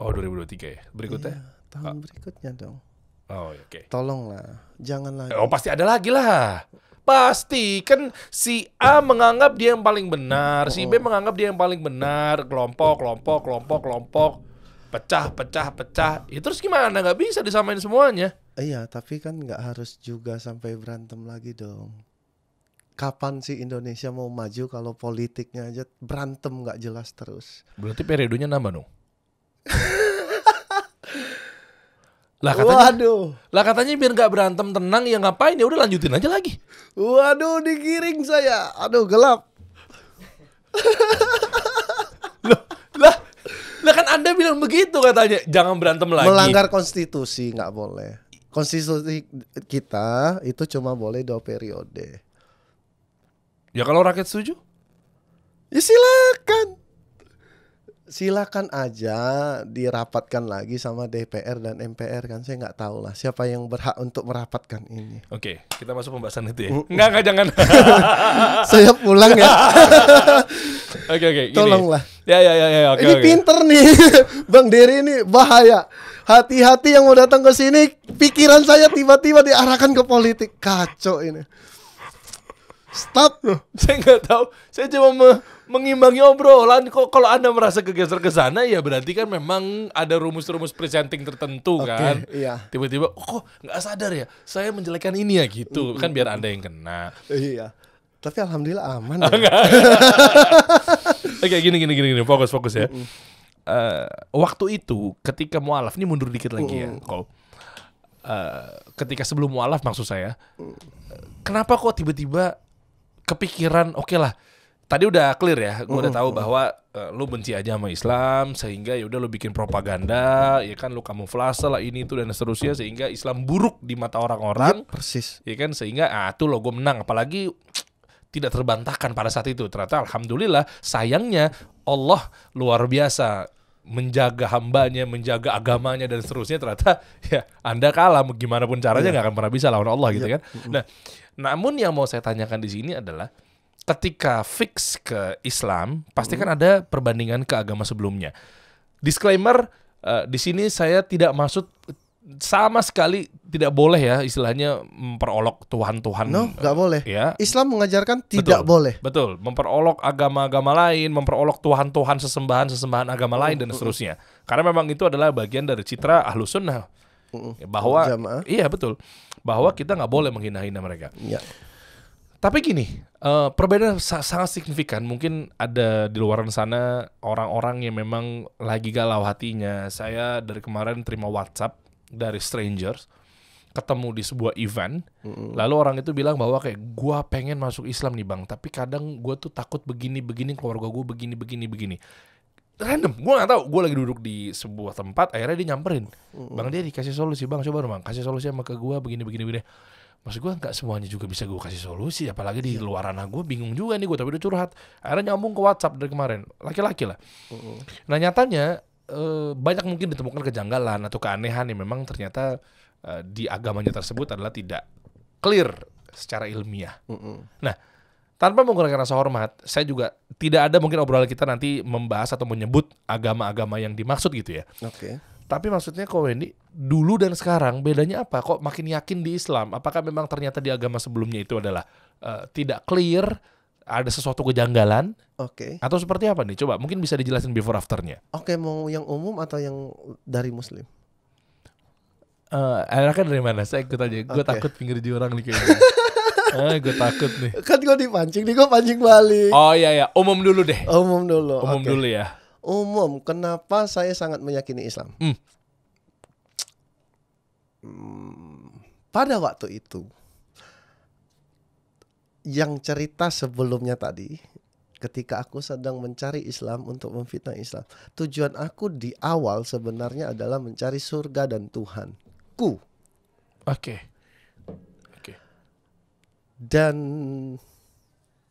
oh 2023 ya. Berikutnya? Iya, tahun uh. berikutnya dong. Oh, iya, oke. Okay. Tolonglah, jangan lagi. Oh, pasti ada lagi lah. Pasti kan si A menganggap dia yang paling benar, si B oh. menganggap dia yang paling benar, kelompok, kelompok, kelompok, kelompok, pecah, pecah, pecah. Ya terus gimana? Gak bisa disamain semuanya. Iya, tapi kan nggak harus juga sampai berantem lagi dong. Kapan sih Indonesia mau maju kalau politiknya aja berantem nggak jelas terus? Berarti periodenya nambah dong. Lah katanya, Waduh. Lah katanya biar nggak berantem tenang ya ngapain ya udah lanjutin aja lagi. Waduh digiring saya. Aduh gelap. Loh, lah, lah kan Anda bilang begitu katanya jangan berantem lagi. Melanggar konstitusi nggak boleh konsistensi kita itu cuma boleh dua periode. Ya kalau rakyat setuju? Ya silakan. Silakan aja dirapatkan lagi sama DPR dan MPR kan saya nggak tahu lah siapa yang berhak untuk merapatkan ini. Oke, kita masuk pembahasan itu ya. Enggak, enggak jangan. saya pulang ya. Oke oke. Tolonglah. Ya ya ya ya. Okay, ini okay. pinter nih, Bang Dery ini bahaya. Hati-hati yang mau datang ke sini, pikiran saya tiba-tiba diarahkan ke politik kacau ini. Stop. saya nggak tahu. Saya cuma me mengimbangi obrolan. Kok kalau anda merasa kegeser ke sana, ya berarti kan memang ada rumus-rumus presenting tertentu okay, kan. Iya. Tiba-tiba, oh, kok nggak sadar ya? Saya menjelekan ini ya gitu. Mm -hmm. Kan biar anda yang kena. Iya. Tapi alhamdulillah aman. Oh, ya. Oke, gini gini gini gini, fokus fokus ya. Mm -hmm. Uh, waktu itu ketika mualaf ini mundur dikit lagi mm ya, kau. Uh, eh, ketika sebelum mualaf maksud saya, mm. kenapa kok tiba-tiba kepikiran oke okay lah tadi udah clear ya, gue udah tahu bahwa uh, lu benci aja sama Islam sehingga ya udah lo bikin propaganda, ya kan lo kamuflase lah ini itu dan seterusnya sehingga Islam buruk di mata orang-orang. Iya, persis. Ya kan sehingga ah tuh lo gue menang apalagi tidak terbantahkan pada saat itu. Ternyata alhamdulillah sayangnya Allah luar biasa menjaga hambanya, menjaga agamanya dan seterusnya ternyata ya Anda kalah gimana pun caranya iya. nggak yeah. akan pernah bisa lawan Allah gitu iya. kan. Nah, namun yang mau saya tanyakan di sini adalah ketika fix ke Islam pasti kan ada perbandingan ke agama sebelumnya. Disclaimer uh, di sini saya tidak maksud sama sekali tidak boleh ya istilahnya memperolok Tuhan-Tuhan. No, nggak boleh. Ya. Islam mengajarkan tidak betul, boleh. Betul, memperolok agama-agama lain, memperolok Tuhan-Tuhan sesembahan-sesembahan agama mm, lain dan mm, mm. seterusnya. Karena memang itu adalah bagian dari citra ahlus sunnah. Bahwa Jamaah. iya betul, bahwa kita nggak boleh menghina-hina mereka. Ya. Tapi gini, uh, perbedaan sangat signifikan. Mungkin ada di luar sana orang-orang yang memang lagi galau hatinya. Saya dari kemarin terima WhatsApp dari strangers ketemu di sebuah event mm-hmm. lalu orang itu bilang bahwa kayak gua pengen masuk Islam nih bang tapi kadang gua tuh takut begini begini keluarga gua begini begini begini random gue gak tahu gue lagi duduk di sebuah tempat akhirnya dia nyamperin mm-hmm. bang dia dikasih solusi bang coba dong bang kasih solusi sama ke gue begini begini begini maksud gue nggak semuanya juga bisa gue kasih solusi apalagi di iya. luar anak gue bingung juga nih gue tapi udah curhat akhirnya nyambung ke WhatsApp dari kemarin laki-laki lah mm-hmm. nah nyatanya Eh, banyak mungkin ditemukan kejanggalan atau keanehan yang memang ternyata uh, di agamanya tersebut adalah tidak clear secara ilmiah. Mm -hmm. Nah, tanpa menggunakan rasa hormat, saya juga tidak ada mungkin obrolan kita nanti membahas atau menyebut agama-agama yang dimaksud gitu ya. Oke. Okay. Tapi maksudnya kok Wendy, dulu dan sekarang bedanya apa? Kok makin yakin di Islam? Apakah memang ternyata di agama sebelumnya itu adalah uh, tidak clear, ada sesuatu kejanggalan? Oke. Okay. Atau seperti apa nih? Coba mungkin bisa dijelasin before afternya. Oke, okay, mau yang umum atau yang dari muslim? Uh, enaknya dari mana? Saya ikut aja. Gue okay. takut pinggir jurang nih kayaknya. eh, gue takut nih. Kan gue dipancing nih, gue pancing balik. Oh iya ya, umum dulu deh. Umum dulu. Umum okay. dulu ya. Umum, kenapa saya sangat meyakini Islam? Hmm, hmm pada waktu itu, yang cerita sebelumnya tadi ketika aku sedang mencari Islam untuk memfitnah Islam. Tujuan aku di awal sebenarnya adalah mencari surga dan Tuhan. Ku. Oke. Okay. Oke. Okay. Dan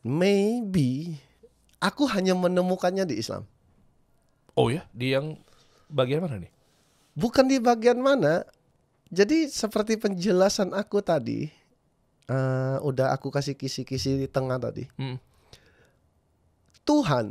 maybe aku hanya menemukannya di Islam. Oh ya, di yang bagian mana nih? Bukan di bagian mana. Jadi seperti penjelasan aku tadi, uh, udah aku kasih kisi-kisi di tengah tadi. Hmm Tuhan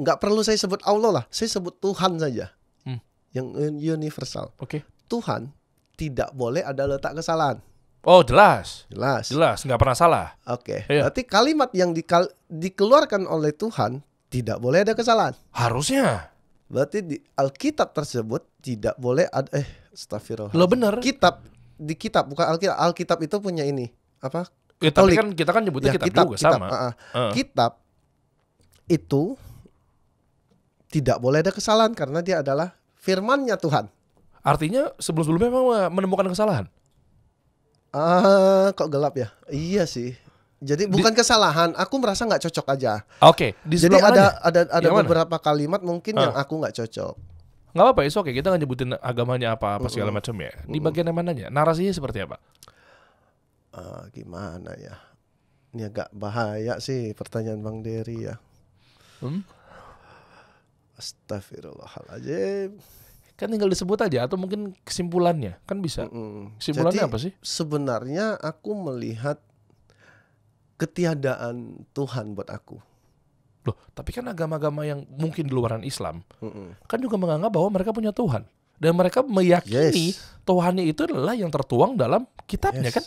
nggak perlu saya sebut Allah lah, saya sebut Tuhan saja hmm. yang universal. Oke. Okay. Tuhan tidak boleh ada letak kesalahan. Oh jelas, jelas, jelas, nggak pernah salah. Oke. Okay. Iya. Berarti kalimat yang dikal dikeluarkan oleh Tuhan tidak boleh ada kesalahan. Harusnya. Berarti di Alkitab tersebut tidak boleh ada eh astagfirullah. Lo bener. Kitab di kitab bukan Alkitab. Alkitab itu punya ini apa? Ya, tapi kan kita kan nyebutnya ya, kitab, kitab juga kitab, sama. Uh, uh. Kitab itu tidak boleh ada kesalahan karena dia adalah firmannya Tuhan. Artinya sebelum-sebelumnya memang menemukan kesalahan. Ah, kok gelap ya? Iya sih. Jadi bukan di, kesalahan, aku merasa nggak cocok aja. Oke, okay, Jadi ada, ada ada yang beberapa mana? kalimat mungkin uh. yang ah. aku nggak cocok. Nggak apa-apa, itu oke. Kita nggak nyebutin agamanya apa apa segala macam ya. Di bagian yang mananya? Narasinya seperti apa? Uh, gimana ya? Ini agak bahaya sih pertanyaan Bang Dery ya. Hmm? Astagfirullahaladzim. Kan tinggal disebut aja atau mungkin kesimpulannya kan bisa. Kesimpulannya Jadi, apa sih? Sebenarnya aku melihat ketiadaan Tuhan buat aku. Loh, tapi kan agama-agama yang mungkin di luaran Islam Mm-mm. kan juga menganggap bahwa mereka punya Tuhan dan mereka meyakini yes. Tuhannya itu adalah yang tertuang dalam kitabnya yes. kan.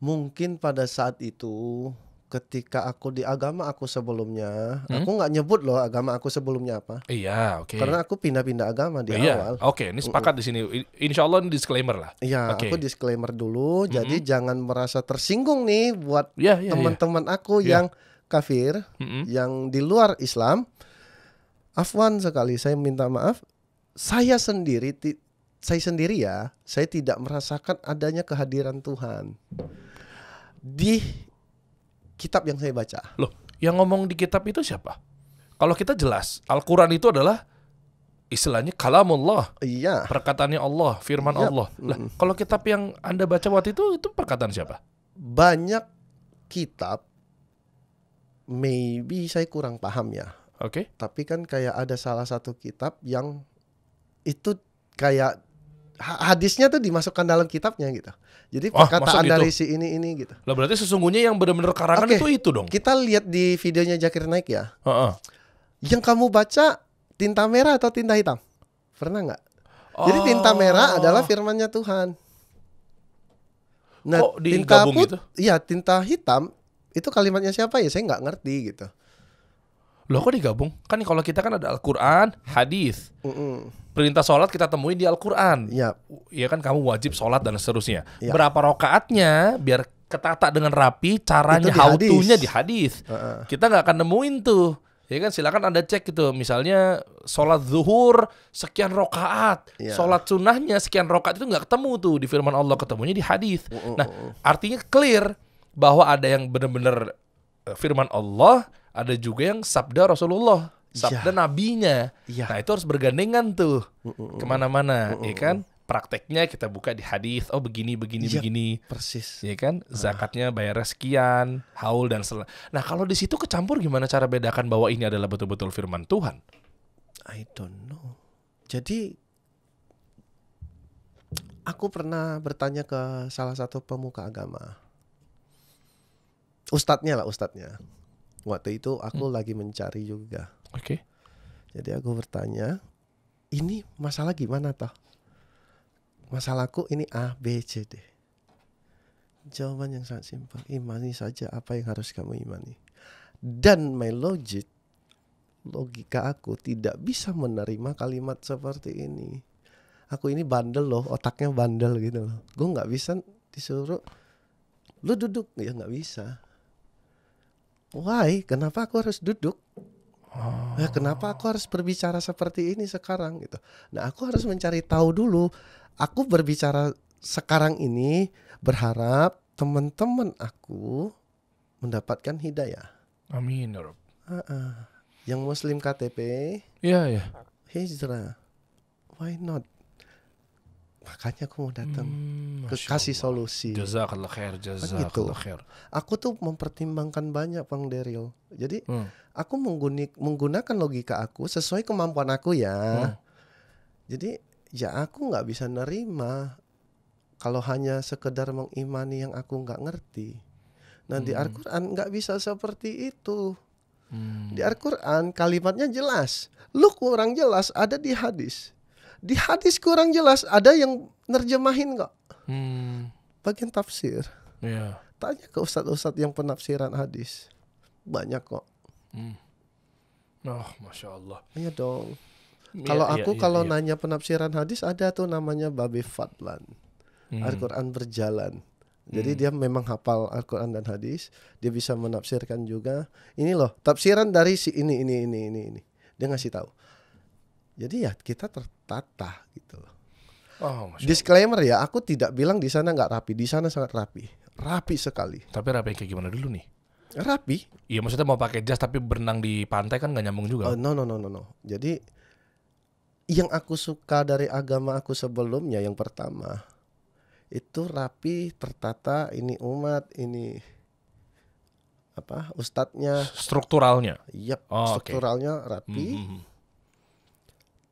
Mungkin pada saat itu ketika aku di agama aku sebelumnya, hmm? aku nggak nyebut loh agama aku sebelumnya apa. Iya, oke. Okay. Karena aku pindah-pindah agama di oh, iya. awal. Oke, okay, ini sepakat mm di sini. Insya Allah ini disclaimer lah. Iya, okay. aku disclaimer dulu. Mm -hmm. Jadi jangan merasa tersinggung nih buat yeah, yeah, iya. teman-teman yeah. aku yeah. yang kafir, mm -hmm. yang di luar Islam. Afwan sekali, saya minta maaf. Saya sendiri, saya sendiri ya, saya tidak merasakan adanya kehadiran Tuhan di kitab yang saya baca. Loh, yang ngomong di kitab itu siapa? Kalau kita jelas, Al-Quran itu adalah istilahnya kalamullah. Iya. Perkataannya Allah, firman iya. Allah. Lah, mm. kalau kitab yang Anda baca waktu itu itu perkataan siapa? Banyak kitab maybe saya kurang paham ya. Oke. Okay. Tapi kan kayak ada salah satu kitab yang itu kayak hadisnya tuh dimasukkan dalam kitabnya gitu. Jadi Wah, perkataan dari si ini ini gitu. Lah berarti sesungguhnya yang benar-benar karangan okay. itu itu dong. Kita lihat di videonya Jakir Naik ya. Uh -uh. Yang kamu baca tinta merah atau tinta hitam? Pernah nggak? Oh. Jadi tinta oh. merah adalah firmannya Tuhan. Nah, Kok tinta put, gitu? iya tinta hitam itu kalimatnya siapa ya? Saya nggak ngerti gitu. Loh kok digabung? Kan kalau kita kan ada Al-Qur'an, hadis. Perintah sholat kita temuin di Al-Qur'an. Iya. Yep. kan kamu wajib sholat dan seterusnya. Yep. Berapa rokaatnya biar ketata dengan rapi caranya how di hadis. Uh-uh. Kita nggak akan nemuin tuh. Ya kan silakan Anda cek gitu. Misalnya sholat zuhur sekian rokaat, yeah. sholat sunnahnya sekian rokaat itu nggak ketemu tuh di firman Allah ketemunya di hadis. uh, uh. Nah artinya clear bahwa ada yang benar-benar eh, firman Allah ada juga yang sabda Rasulullah, sabda ya. nabinya. Ya. Nah itu harus bergandengan tuh kemana-mana, ya kan? Prakteknya kita buka di hadis, oh begini begini ya, begini, persis, ya kan? Ah. Zakatnya bayar sekian, haul dan sel. Nah kalau di situ kecampur gimana cara bedakan bahwa ini adalah betul-betul firman Tuhan? I don't know. Jadi aku pernah bertanya ke salah satu pemuka agama, ustadznya lah ustadznya Waktu itu aku hmm. lagi mencari juga. Oke. Okay. Jadi aku bertanya, ini masalah gimana toh? Masalahku ini A, B, C, D. Jawaban yang sangat simpel, imani saja apa yang harus kamu imani. Dan my logic, logika aku tidak bisa menerima kalimat seperti ini. Aku ini bandel loh, otaknya bandel gitu loh. Gue nggak bisa disuruh, lu duduk, ya nggak bisa why kenapa aku harus duduk Oh. Nah, kenapa aku harus berbicara seperti ini sekarang gitu? Nah, aku harus mencari tahu dulu. Aku berbicara sekarang ini berharap teman-teman aku mendapatkan hidayah. Amin ya Rob. Uh -uh. Yang Muslim KTP. Iya yeah, ya. Yeah. Hijrah. Why not? makanya aku mau datang hmm, kasih solusi jazakallah khair kan jazakallah gitu. aku tuh mempertimbangkan banyak bang Deril jadi hmm. aku menggunik, menggunakan logika aku sesuai kemampuan aku ya hmm. jadi ya aku nggak bisa nerima kalau hanya sekedar mengimani yang aku nggak ngerti nah hmm. di Al-Quran nggak bisa seperti itu hmm. di Al-Quran kalimatnya jelas lu kurang jelas ada di hadis di hadis kurang jelas, ada yang nerjemahin kok. Hmm. Bagian tafsir. Yeah. Tanya ke ustadz-ustadz yang penafsiran hadis. Banyak kok. Hmm. Oh, masya Allah. Iya dong. yeah, kalau iya, aku yeah, yeah, kalau iya. nanya penafsiran hadis ada tuh namanya Babi Fatlan, Hmm. Al-Quran berjalan. Jadi hmm. dia memang hafal Al-Quran dan hadis, dia bisa menafsirkan juga. Ini loh, tafsiran dari si ini ini ini ini ini. Dia ngasih tahu. Jadi ya kita tertata gitu loh. Oh, Disclaimer ya, aku tidak bilang di sana nggak rapi, di sana sangat rapi, rapi sekali. Tapi rapi kayak gimana dulu nih? Rapi. Iya maksudnya mau pakai jas tapi berenang di pantai kan nggak nyambung juga. Uh, no no no no no. Jadi yang aku suka dari agama aku sebelumnya yang pertama itu rapi, tertata, ini umat, ini apa ustadznya strukturalnya. Iya, yep, oh, strukturalnya okay. rapi. Mm -hmm, hmm, hmm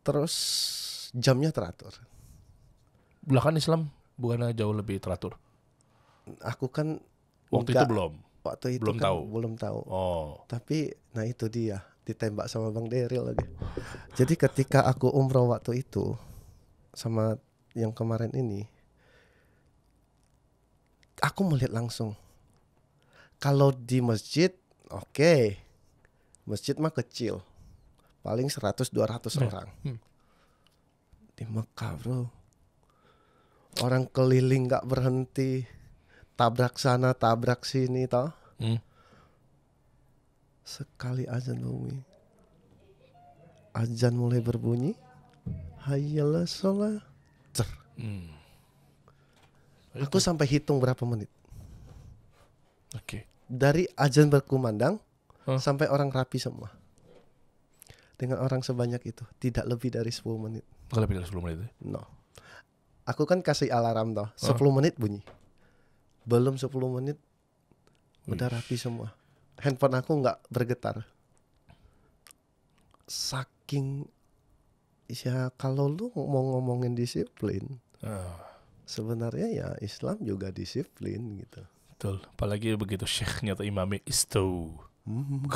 terus jamnya teratur. Belakang Islam bukannya jauh lebih teratur? Aku kan waktu enggak, itu belum. Waktu itu belum kan tahu. Belum tahu. Oh. Tapi nah itu dia ditembak sama Bang Deril lagi. Jadi ketika aku umroh waktu itu sama yang kemarin ini aku melihat langsung. Kalau di masjid oke. Okay. Masjid mah kecil paling 100-200 hmm. Nah. orang. Hmm. Di Mekah bro, orang keliling nggak berhenti, tabrak sana tabrak sini toh. Hmm. Sekali azan bumi, azan mulai berbunyi, hayalah sholat. Cer. Hmm. Aku sampai hitung berapa menit. Oke. Okay. Dari ajan berkumandang huh? sampai orang rapi semua dengan orang sebanyak itu tidak lebih dari 10 menit Bukan lebih dari 10 menit ya? no aku kan kasih alarm toh 10 uh. menit bunyi belum 10 menit udah rapi semua handphone aku nggak bergetar saking ya kalau lu mau ngomongin disiplin uh. sebenarnya ya Islam juga disiplin gitu betul apalagi begitu syekhnya atau imamnya istu hmm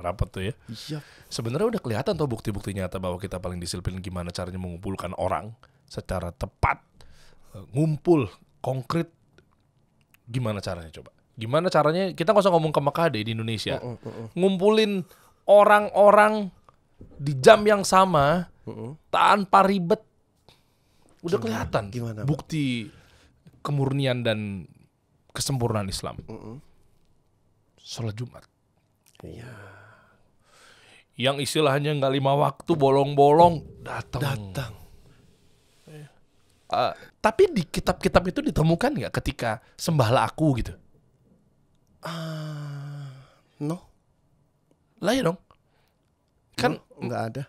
rapat tuh ya. Iya. Sebenarnya udah kelihatan tuh bukti-bukti nyata bahwa kita paling disiplin gimana caranya mengumpulkan orang secara tepat, eh, ngumpul, konkret. Gimana caranya coba? Gimana caranya? Kita nggak usah ngomong ke Mekah deh di Indonesia. Uh, uh, uh, uh. Ngumpulin orang-orang di jam yang sama uh, uh. tanpa ribet. Udah gimana, kelihatan gimana, bukti kemurnian dan kesempurnaan Islam. Uh, uh. Sholat Jumat. Iya. Yeah yang istilahnya nggak lima waktu bolong-bolong datang. Datang. Uh, eh, tapi di kitab-kitab itu ditemukan nggak ketika sembahlah aku gitu? Uh, no. Lah ya dong. Kan nggak ada.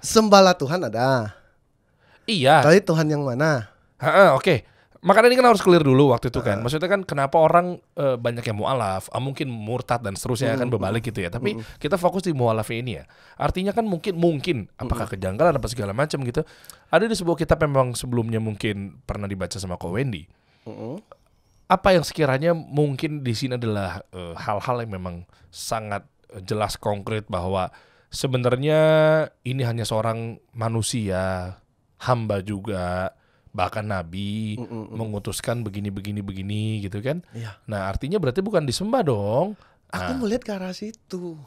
Sembahlah Tuhan ada. Iya. Tapi Tuhan yang mana? Oke. Okay makanya ini kan harus clear dulu waktu itu kan. Maksudnya kan kenapa orang e, banyak yang mualaf, ah, mungkin murtad dan seterusnya mm berbalik hmm, gitu ya. Tapi mm kita fokus di mualaf ini ya. Artinya kan mungkin mungkin apakah hmm. kejanggalan apa segala macam gitu. Ada di sebuah kitab memang sebelumnya mungkin pernah dibaca sama Ko Wendy. Mm apa yang sekiranya mungkin di sini adalah eh, hal-hal e, hal -hal yang memang sangat eh, jelas konkret bahwa sebenarnya ini hanya seorang manusia, hamba juga bahkan nabi mm -mm. mengutuskan begini begini begini gitu kan. Iya. Nah, artinya berarti bukan disembah dong. Aku nah. melihat ke arah situ.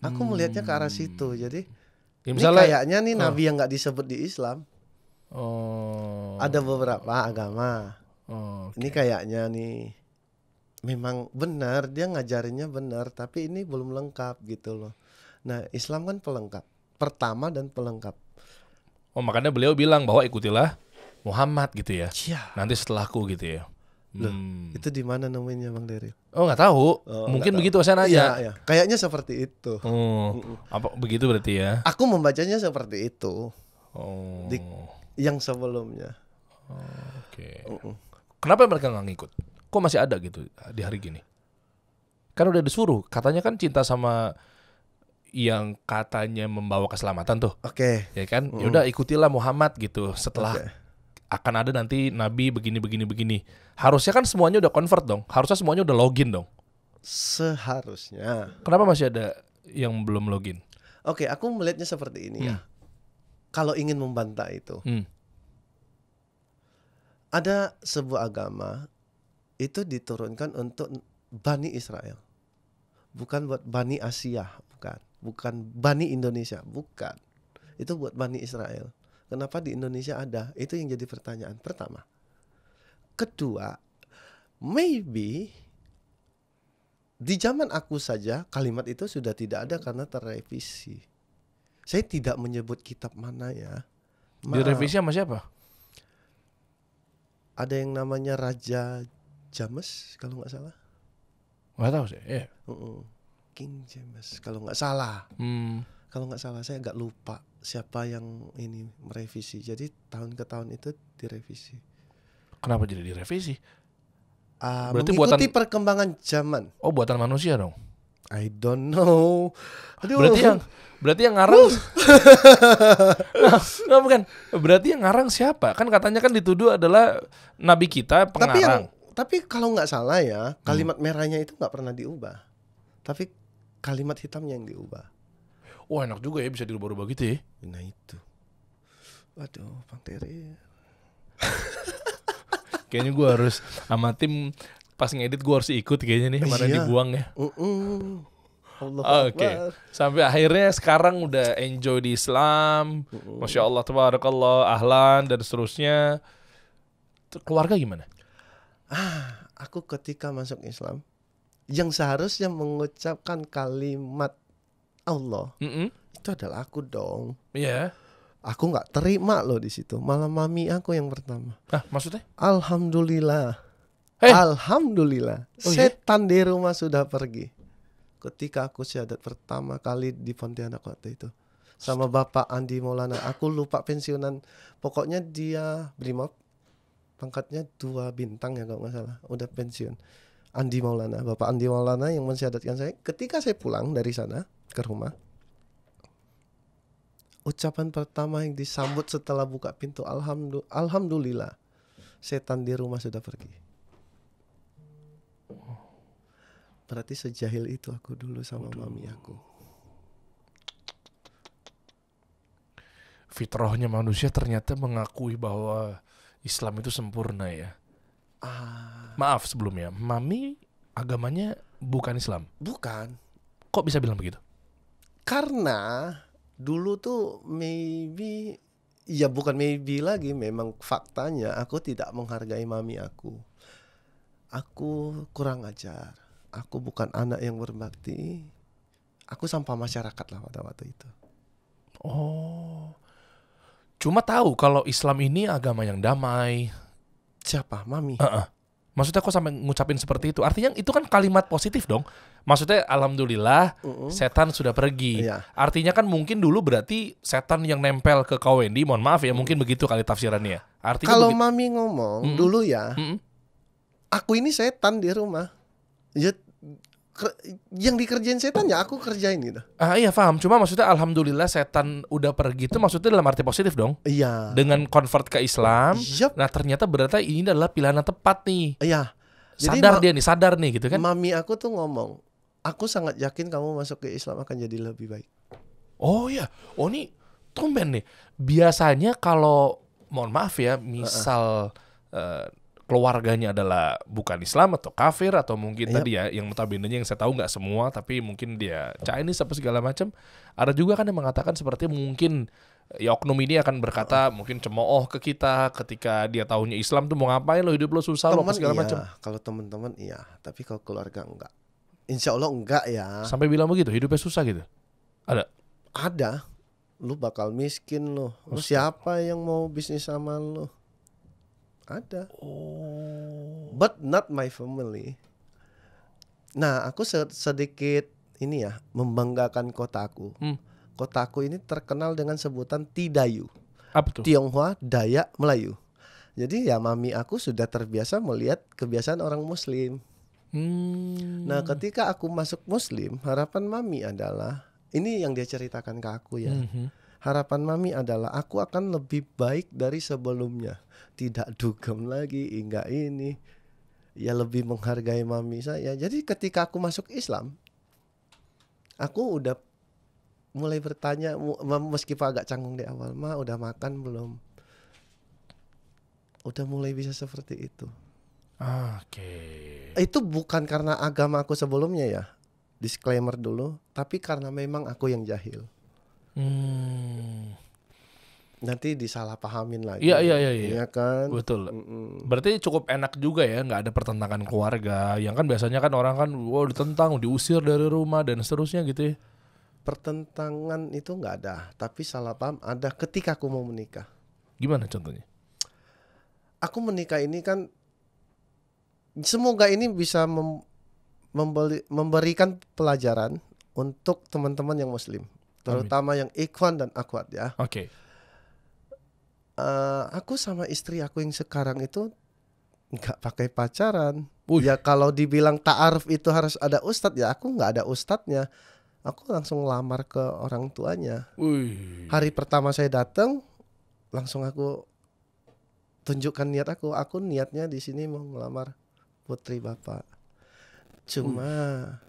Aku hmm. melihatnya ke arah situ. Hmm. Jadi ya, ini kayaknya nih oh. nabi yang nggak disebut di Islam. Oh. Ada beberapa agama. Oh, okay. Ini kayaknya nih memang benar dia ngajarinnya benar tapi ini belum lengkap gitu loh. Nah, Islam kan pelengkap. Pertama dan pelengkap. Oh, makanya beliau bilang bahwa ikutilah Muhammad gitu ya. Iya. Nanti setelahku gitu ya. Loh, hmm. itu di mana namanya Bang Deril? Oh nggak tahu, oh, mungkin tahu. begitu saya nanya. Ya, ya. Kayaknya seperti itu. Hmm. Apa begitu berarti ya? Aku membacanya seperti itu. Oh. Di, yang sebelumnya. Oh, Oke. Okay. Uh -uh. Kenapa mereka nggak ngikut? Kok masih ada gitu di hari gini? Kan udah disuruh, katanya kan cinta sama yang katanya membawa keselamatan tuh. Oke. Okay. Ya kan? Ya udah ikutilah Muhammad gitu setelah okay akan ada nanti nabi begini begini begini. Harusnya kan semuanya udah convert dong. Harusnya semuanya udah login dong. Seharusnya. Kenapa masih ada yang belum login? Oke, aku melihatnya seperti ini ya. hmm. ya. Kalau ingin membantah itu. Hmm. Ada sebuah agama itu diturunkan untuk Bani Israel. Bukan buat Bani Asia, bukan. Bukan Bani Indonesia, bukan. Itu buat Bani Israel Kenapa di Indonesia ada? Itu yang jadi pertanyaan pertama. Kedua, maybe di zaman aku saja kalimat itu sudah tidak ada karena terrevisi. Saya tidak menyebut kitab mana ya. Maaf. Direvisi sama siapa? Ada yang namanya Raja James kalau nggak salah. Nggak tahu sih. Yeah. King James kalau nggak salah. Hmm kalau nggak salah saya nggak lupa siapa yang ini merevisi. Jadi tahun ke tahun itu direvisi. Kenapa jadi direvisi? Uh, Berarti mengikuti buatan... perkembangan zaman. Oh, buatan manusia dong. I don't know. Aduh. Berarti yang berarti yang ngarang nah, nah, bukan. Berarti yang ngarang siapa? Kan katanya kan dituduh adalah nabi kita pengarang. Tapi yang, tapi kalau nggak salah ya, hmm. kalimat hmm. merahnya itu nggak pernah diubah. Tapi kalimat hitamnya yang diubah wah enak juga ya bisa dirubah-rubah gitu ya nah itu waduh bang Tere kayaknya gue harus sama tim pas ngedit gue harus ikut kayaknya nih mana iya. dibuang ya uh -uh. Ah, oke, okay. sampai akhirnya sekarang udah enjoy di Islam, uh -uh. masya Allah, tabarakallah, ahlan dan seterusnya. Keluarga gimana? Ah, aku ketika masuk Islam, yang seharusnya mengucapkan kalimat Allah mm -hmm. itu adalah aku dong iya yeah. aku nggak terima loh di situ malah mami aku yang pertama ah maksudnya alhamdulillah hey. Eh. alhamdulillah oh, iya? setan yeah? di rumah sudah pergi ketika aku syahadat pertama kali di Pontianak waktu itu sama Bapak Andi Maulana. Aku lupa pensiunan. Pokoknya dia Brimob pangkatnya dua bintang ya kalau nggak salah. Udah pensiun. Andi Maulana, Bapak Andi Maulana yang mensyadatkan saya ketika saya pulang dari sana ke rumah. Ucapan pertama yang disambut setelah buka pintu alhamdulillah, setan di rumah sudah pergi. Berarti sejahil itu aku dulu sama Aduh. mami aku. Fitrahnya manusia ternyata mengakui bahwa Islam itu sempurna ya Ah. Maaf sebelumnya, mami agamanya bukan Islam. Bukan. Kok bisa bilang begitu? Karena dulu tuh maybe ya bukan maybe lagi, memang faktanya aku tidak menghargai mami aku. Aku kurang ajar. Aku bukan anak yang berbakti. Aku sampah masyarakat lah pada waktu itu. Oh. Cuma tahu kalau Islam ini agama yang damai, Siapa? Mami. Uh -uh. Maksudnya kok sampai ngucapin seperti itu? Artinya itu kan kalimat positif dong. Maksudnya alhamdulillah uh -uh. setan sudah pergi. Iya. Artinya kan mungkin dulu berarti setan yang nempel ke kau Wendy, mohon maaf ya, mungkin begitu kali tafsirannya. Artinya Kalau mami ngomong mm -hmm. dulu ya, mm -hmm. aku ini setan di rumah. Ya yang dikerjain setan ya aku kerjain gitu. Ah iya paham. Cuma maksudnya alhamdulillah setan udah pergi itu maksudnya dalam arti positif dong. Iya. Dengan convert ke Islam. Yep. Nah ternyata berarti ini adalah pilihan yang tepat nih. Iya. Jadi sadar dia nih, sadar nih gitu kan. Mami aku tuh ngomong, aku sangat yakin kamu masuk ke Islam akan jadi lebih baik. Oh iya. Oh nih tumben nih. Biasanya kalau mohon maaf ya, misal uh -uh. Uh, keluarganya adalah bukan Islam atau kafir atau mungkin yep. Iya. tadi ya yang notabene yang saya tahu nggak semua tapi mungkin dia Chinese apa segala macam ada juga kan yang mengatakan seperti mungkin ya oknum ini akan berkata ah. mungkin cemooh ke kita ketika dia tahunya Islam tuh mau ngapain lo hidup lo susah lo segala iya. macam kalau teman-teman iya tapi kalau keluarga enggak Insya Allah enggak ya sampai bilang begitu hidupnya susah gitu ada ada lu bakal miskin lo lu. siapa yang mau bisnis sama lo ada oh but not my family nah aku sedikit ini ya membanggakan kotaku hmm. kotaku ini terkenal dengan sebutan Tidayu apa tuh Tionghoa Dayak Melayu jadi ya mami aku sudah terbiasa melihat kebiasaan orang muslim Hmm. Nah, ketika aku masuk Muslim, harapan mami adalah ini yang dia ceritakan ke aku ya. -hmm. hmm. Harapan mami adalah aku akan lebih baik dari sebelumnya. Tidak dugem lagi, enggak ini. Ya lebih menghargai mami saya. Jadi ketika aku masuk Islam, aku udah mulai bertanya meskipun agak canggung di awal ma, udah makan belum udah mulai bisa seperti itu oke okay. itu bukan karena agama aku sebelumnya ya disclaimer dulu tapi karena memang aku yang jahil Hmm. Nanti disalahpahamin lagi. Iya iya iya. Iya ya kan. Betul. Mm-mm. Berarti cukup enak juga ya, nggak ada pertentangan keluarga. Yang kan biasanya kan orang kan, wow ditentang, diusir dari rumah dan seterusnya gitu. ya Pertentangan itu nggak ada, tapi salah paham ada ketika aku mau menikah. Gimana contohnya? Aku menikah ini kan semoga ini bisa mem- memberi- memberikan pelajaran untuk teman-teman yang muslim terutama Amin. yang ikhwan dan akhwat ya. Oke. Okay. Uh, eh, aku sama istri aku yang sekarang itu nggak pakai pacaran. Uy. Ya kalau dibilang taaruf itu harus ada ustadz ya aku nggak ada ustadznya. Aku langsung lamar ke orang tuanya. Uy. Hari pertama saya datang langsung aku tunjukkan niat aku. Aku niatnya di sini mau ngelamar putri bapak. Cuma Uy.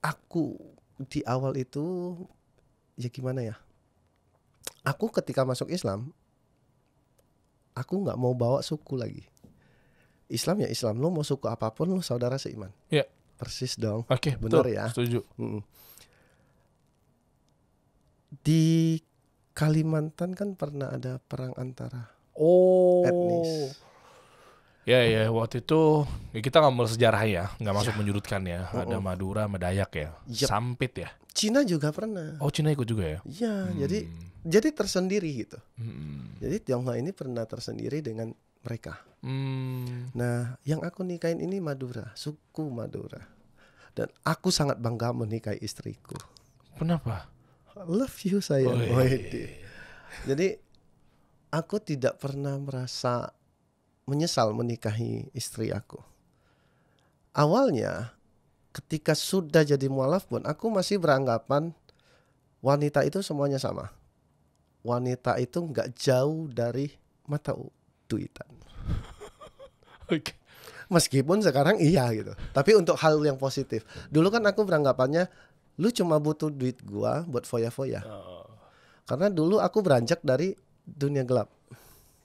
aku di awal itu ya gimana ya aku ketika masuk Islam aku nggak mau bawa suku lagi Islam ya Islam lo mau suku apapun lo saudara seiman ya yeah. persis dong oke okay, benar ya setuju Hmm. di Kalimantan kan pernah ada perang antara oh etnis Ya ya waktu itu ya kita nggak mau sejarah ya, nggak masuk ya. ya. Oh, Ada oh. Madura, Medayak ya, yep. Sampit ya. Cina juga pernah. Oh Cina ikut juga ya? Iya hmm. jadi jadi tersendiri gitu. Hmm. Jadi Tionghoa ini pernah tersendiri dengan mereka. Hmm. Nah yang aku nikahin ini Madura, suku Madura. Dan aku sangat bangga menikahi istriku. Kenapa? Love you sayang. Oh, iya. Jadi aku tidak pernah merasa menyesal menikahi istri aku. Awalnya ketika sudah jadi mualaf pun aku masih beranggapan wanita itu semuanya sama. Wanita itu nggak jauh dari mata duitan. Oke. Meskipun sekarang iya gitu. Tapi untuk hal yang positif. Dulu kan aku beranggapannya lu cuma butuh duit gua buat foya-foya. Oh. Karena dulu aku beranjak dari dunia gelap.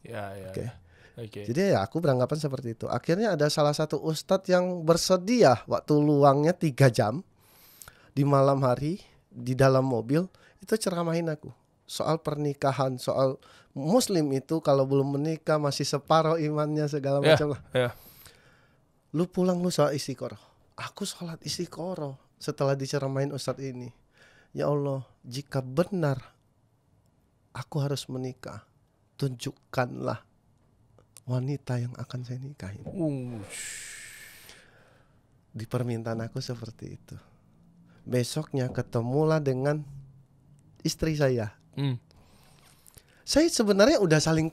Ya, ya. Oke. Okay. Ya. Okay. Jadi ya aku beranggapan seperti itu. Akhirnya ada salah satu ustadz yang bersedia waktu luangnya tiga jam di malam hari di dalam mobil itu ceramahin aku soal pernikahan, soal muslim itu kalau belum menikah masih separoh imannya segala yeah, macam lah. Yeah. Lu pulang lu soal istiqoroh. Aku sholat istiqoroh setelah diceramain ustadz ini. Ya Allah, jika benar aku harus menikah, tunjukkanlah wanita yang akan saya nikahi. Ush. Di permintaan aku seperti itu. Besoknya ketemulah dengan istri saya. Hmm. Saya sebenarnya udah saling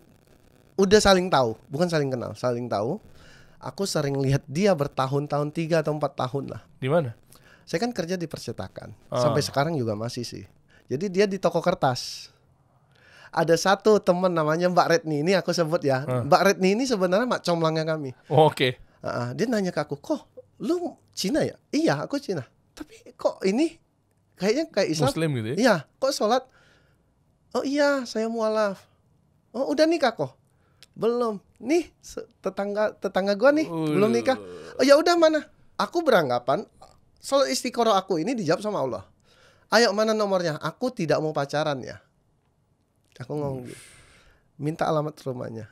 udah saling tahu, bukan saling kenal, saling tahu. Aku sering lihat dia bertahun-tahun tiga atau empat tahun lah. Di mana? Saya kan kerja di percetakan. Ah. Sampai sekarang juga masih sih. Jadi dia di toko kertas ada satu temen namanya Mbak Retni ini aku sebut ya. Hmm. Mbak Retni ini sebenarnya mak comblangnya kami. Oh, Oke. Okay. Uh, dia nanya ke aku, kok lu Cina ya? Iya, aku Cina. Tapi kok ini kayaknya kayak Islam. Muslim gitu ya? Iya. Kok sholat? Oh iya, saya mualaf. Oh udah nikah kok? Belum. Nih tetangga tetangga gua nih Uyuh. belum nikah. Oh ya udah mana? Aku beranggapan sholat istiqoroh aku ini dijawab sama Allah. Ayo mana nomornya? Aku tidak mau pacaran ya. Aku ngomong hmm. gitu. Minta alamat rumahnya.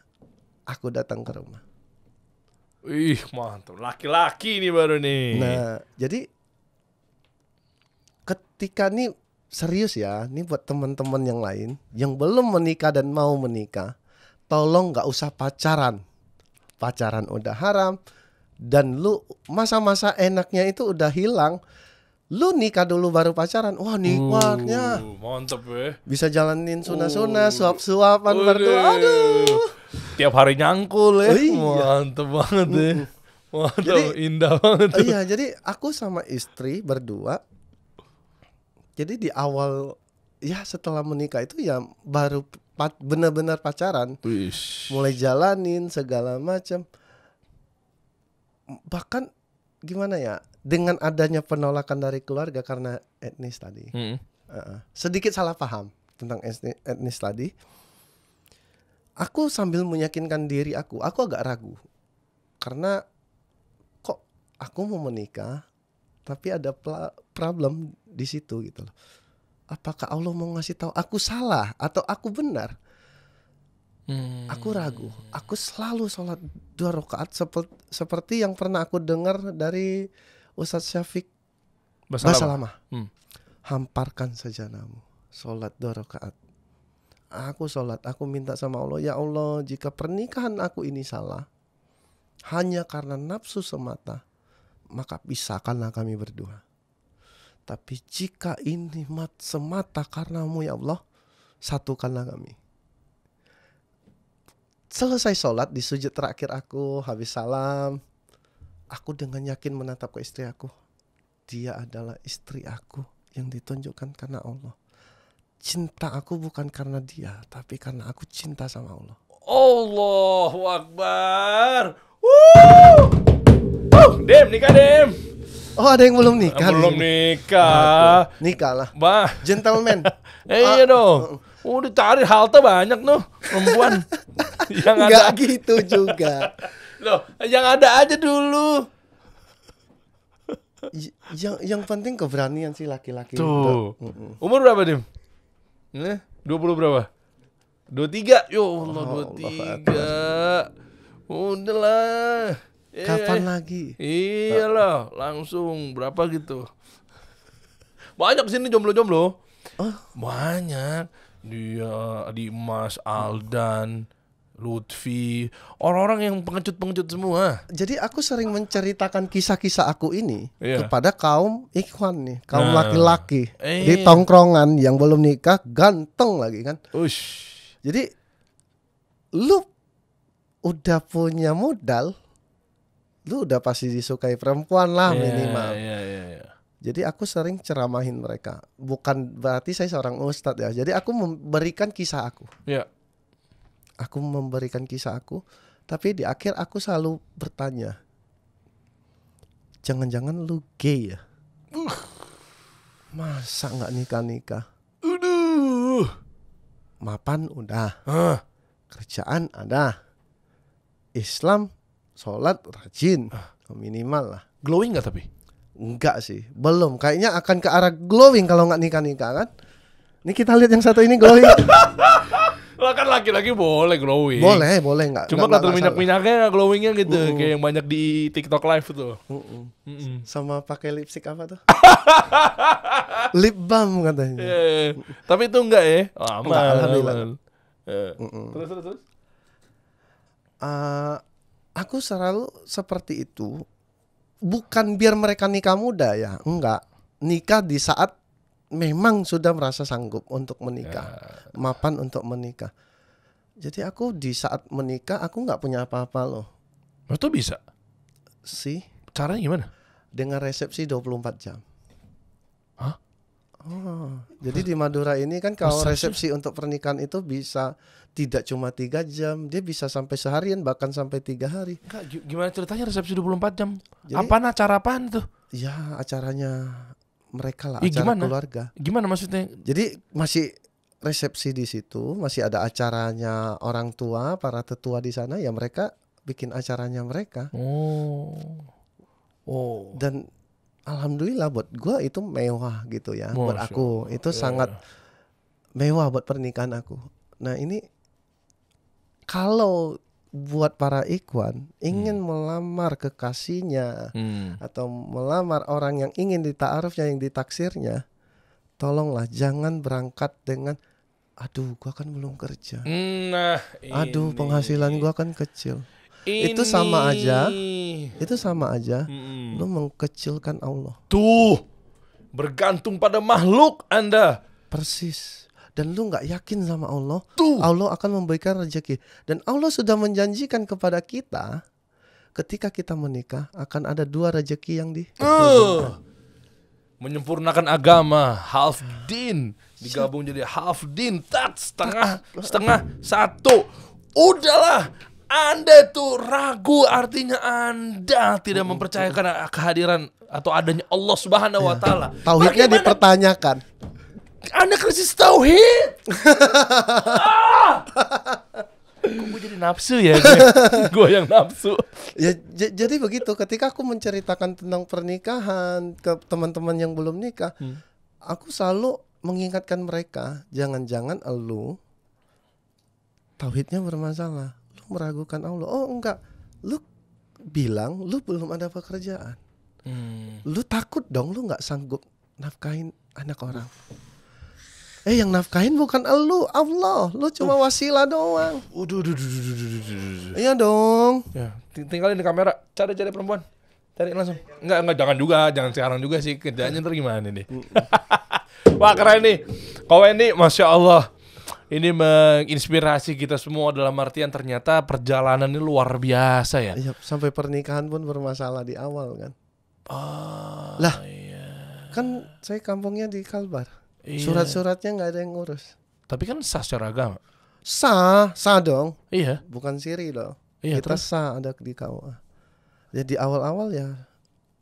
Aku datang ke rumah. Ih, mantap. Laki-laki ini baru nih. Nah, jadi ketika nih serius ya, ini buat teman-teman yang lain yang belum menikah dan mau menikah, tolong nggak usah pacaran. Pacaran udah haram dan lu masa-masa enaknya itu udah hilang lu nikah dulu baru pacaran wah nikmatnya uh, mantep ya bisa jalanin suna-suna, uh, suap-suapan uh, berdua aduh tiap hari nyangkul ya oh, iya. mantep banget ya mantep jadi, indah banget iya jadi aku sama istri berdua jadi di awal ya setelah menikah itu ya baru benar-benar pacaran Uish. mulai jalanin segala macam bahkan gimana ya dengan adanya penolakan dari keluarga karena etnis tadi, hmm. uh, sedikit salah paham tentang etnis, etnis tadi. Aku sambil meyakinkan diri aku, aku agak ragu karena kok aku mau menikah tapi ada problem di situ gitu loh. Apakah Allah mau ngasih tahu aku salah atau aku benar? Hmm. Aku ragu. Aku selalu sholat dua rakaat seperti, seperti yang pernah aku dengar dari Ustadz Syafiq Basalamah hmm. hamparkan saja namu, solat dua rakaat aku solat aku minta sama Allah ya Allah jika pernikahan aku ini salah hanya karena nafsu semata maka pisahkanlah kami berdua tapi jika ini mat semata karenamu ya Allah satukanlah kami selesai sholat di sujud terakhir aku habis salam aku dengan yakin menatap ke istri aku. Dia adalah istri aku yang ditunjukkan karena Allah. Cinta aku bukan karena dia, tapi karena aku cinta sama Allah. Allahu Akbar. Woo! Oh, Dem, nikah Dem. Oh, ada yang belum nikah. Belum nikah. Nah, nikah lah. Ba. Gentleman. eh, iya ah. dong. Udah cari halte banyak tuh perempuan. yang gitu juga. Loh, yang ada aja dulu. yang yang penting keberanian sih laki-laki. Tuh. Mm -mm. Umur berapa, Dim? dua puluh berapa? dua tiga, Yo, ya Allah, dua tiga. Udahlah. Kapan eh, lagi? loh, langsung berapa gitu. Banyak sini jomblo-jomblo. Oh. Banyak. Dia di Mas Aldan. Lutfi, orang-orang yang pengecut-pengecut semua. Jadi aku sering menceritakan kisah-kisah aku ini iya. kepada kaum ikhwan nih, kaum nah. laki-laki nah. eh. di tongkrongan yang belum nikah, ganteng lagi kan. Ush. Jadi lu udah punya modal, lu udah pasti disukai perempuan lah yeah, minimal. Yeah, yeah, yeah. Jadi aku sering ceramahin mereka. Bukan berarti saya seorang ustadz ya. Jadi aku memberikan kisah aku. Yeah aku memberikan kisah aku, tapi di akhir aku selalu bertanya, jangan-jangan lu gay ya? Uh. Masa nggak nikah-nikah? Uduh, Mapan udah. uh. Kerjaan ada. Islam, sholat rajin. uh. Minimal lah. Glowing nggak tapi? Enggak sih, belum. Kayaknya akan ke arah glowing kalau nggak nikah-nikah kan. Ini kita lihat yang satu ini glowing. Lah kan laki-laki boleh glowing. Boleh, boleh nggak? Cuma nggak minyak-minyaknya glowingnya gitu, uh, uh. kayak yang banyak di TikTok live tuh. Uh, uh. Uh -uh. Sama pakai lipstick apa tuh? Lip balm katanya. Yeah, yeah. Tapi itu enggak ya? Oh, eh. aman. Enggak, alhamdulillah. Uh -uh. Terus terus terus. Uh, aku selalu seperti itu. Bukan biar mereka nikah muda ya, enggak. Nikah di saat memang sudah merasa sanggup untuk menikah, ya. mapan untuk menikah. Jadi aku di saat menikah aku nggak punya apa-apa loh. Itu nah, bisa. Sih. Caranya gimana? Dengan resepsi 24 jam. Hah? Oh, jadi di Madura ini kan kalau resepsi untuk pernikahan itu bisa tidak cuma tiga jam, dia bisa sampai seharian bahkan sampai tiga hari. gimana ceritanya resepsi 24 jam? Apa acara apaan tuh? Ya acaranya mereka lah ya, acara gimana? keluarga. Gimana maksudnya? Jadi masih resepsi di situ, masih ada acaranya orang tua, para tetua di sana ya mereka bikin acaranya mereka. Oh. Oh. Dan alhamdulillah buat gua itu mewah gitu ya Masya buat aku. Itu ya. sangat mewah buat pernikahan aku. Nah, ini kalau buat para ikhwan ingin hmm. melamar kekasihnya hmm. atau melamar orang yang ingin ditaarufnya yang ditaksirnya tolonglah jangan berangkat dengan aduh gua kan belum kerja nah ini. aduh penghasilan gua kan kecil ini. itu sama aja itu sama aja hmm. lu mengkecilkan Allah tuh bergantung pada makhluk Anda persis dan lu nggak yakin sama Allah, Tuh. Allah akan memberikan rezeki. Dan Allah sudah menjanjikan kepada kita ketika kita menikah akan ada dua rezeki yang di uh. menyempurnakan agama, half din digabung jadi half din, tat setengah setengah satu. Udahlah, anda itu ragu artinya Anda tidak mempercayakan kehadiran atau adanya Allah Subhanahu wa iya. taala. Tauhidnya dipertanyakan. Anda krisis tauhid. ah! gue jadi nafsu ya? Gue, yang nafsu. Ya jadi begitu. Ketika aku menceritakan tentang pernikahan ke teman-teman yang belum nikah, hmm. aku selalu mengingatkan mereka, jangan-jangan lu tauhidnya bermasalah. Lu meragukan Allah. Oh enggak, lu bilang lu belum ada pekerjaan. Hmm. Lu takut dong, lu nggak sanggup nafkain anak orang. Eh yang nafkahin bukan elu, Allah. Lu cuma uh. wasilah doang. uduh uduh uduh uduh uduh uduh. Iya dong. Ya, tinggalin di kamera. Cari-cari perempuan. Cari langsung. Enggak, enggak jangan juga, jangan sekarang juga sih. Kerjanya ntar gimana nih? Wah, keren nih. Kau ini Masya Allah. Ini menginspirasi kita semua dalam artian ternyata perjalanan ini luar biasa ya. Iya, sampai pernikahan pun bermasalah di awal kan. Oh, lah, iya. kan saya kampungnya di Kalbar. Iya. Surat-suratnya nggak ada yang ngurus. Tapi kan sah secara agama. Sah, sah dong. Iya. Bukan siri loh. Iya, Kita terus? sah ada di KUA. Jadi ya, awal-awal ya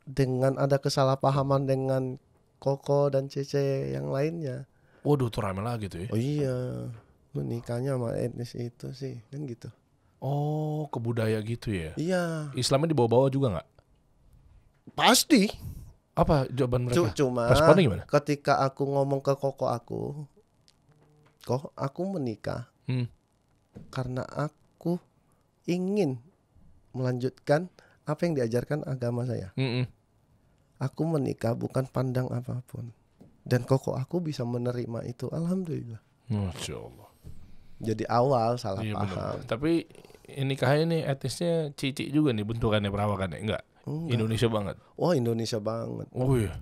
dengan ada kesalahpahaman dengan Koko dan Cece yang lainnya. Waduh, tuh rame lagi tuh ya. Oh iya. Menikahnya sama etnis itu sih, kan gitu. Oh, kebudaya gitu ya? Iya. Islamnya dibawa-bawa juga nggak? Pasti. Apa jawaban mereka? Cuma Responnya gimana? ketika aku ngomong ke koko aku, kok aku menikah hmm. karena aku ingin melanjutkan apa yang diajarkan agama saya. Mm -mm. Aku menikah bukan pandang apapun dan koko aku bisa menerima itu, alhamdulillah. Masya Allah. Jadi awal salah iya, paham. Bener. Tapi ini kah ini etisnya cici juga nih bentukannya perawakannya enggak? Oh, enggak. Indonesia banget. Wah, oh, Indonesia banget. Oh iya.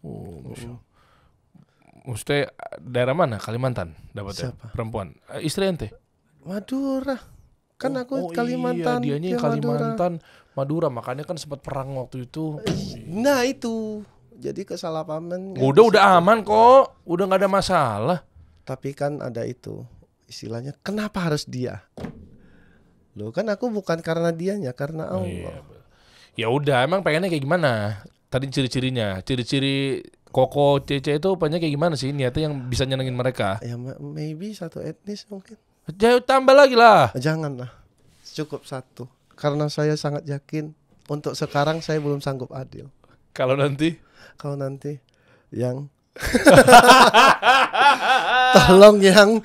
Oh, Maksudnya daerah mana? Kalimantan dapat Siapa? perempuan. Eh, istri ente? Madura. Kan oh, aku oh, Kalimantan. Iya, dia iya, Kalimantan, Madura. Madura. Makanya kan sempat perang waktu itu. Nah, itu. Jadi kesalahpahaman. Udah udah aman kok. Udah nggak ada masalah. Tapi kan ada itu istilahnya kenapa harus dia? Loh kan aku bukan karena dianya, karena Allah. Oh, iya, ya udah emang pengennya kayak gimana tadi ciri-cirinya ciri-ciri Koko Cece itu banyak kayak gimana sih niatnya yang bisa nyenengin mereka? Ya maybe satu etnis mungkin. Jauh ya, tambah lagi lah. jangan lah Cukup satu. Karena saya sangat yakin untuk sekarang saya belum sanggup adil. Kalau nanti? Kalau nanti yang Tolong yang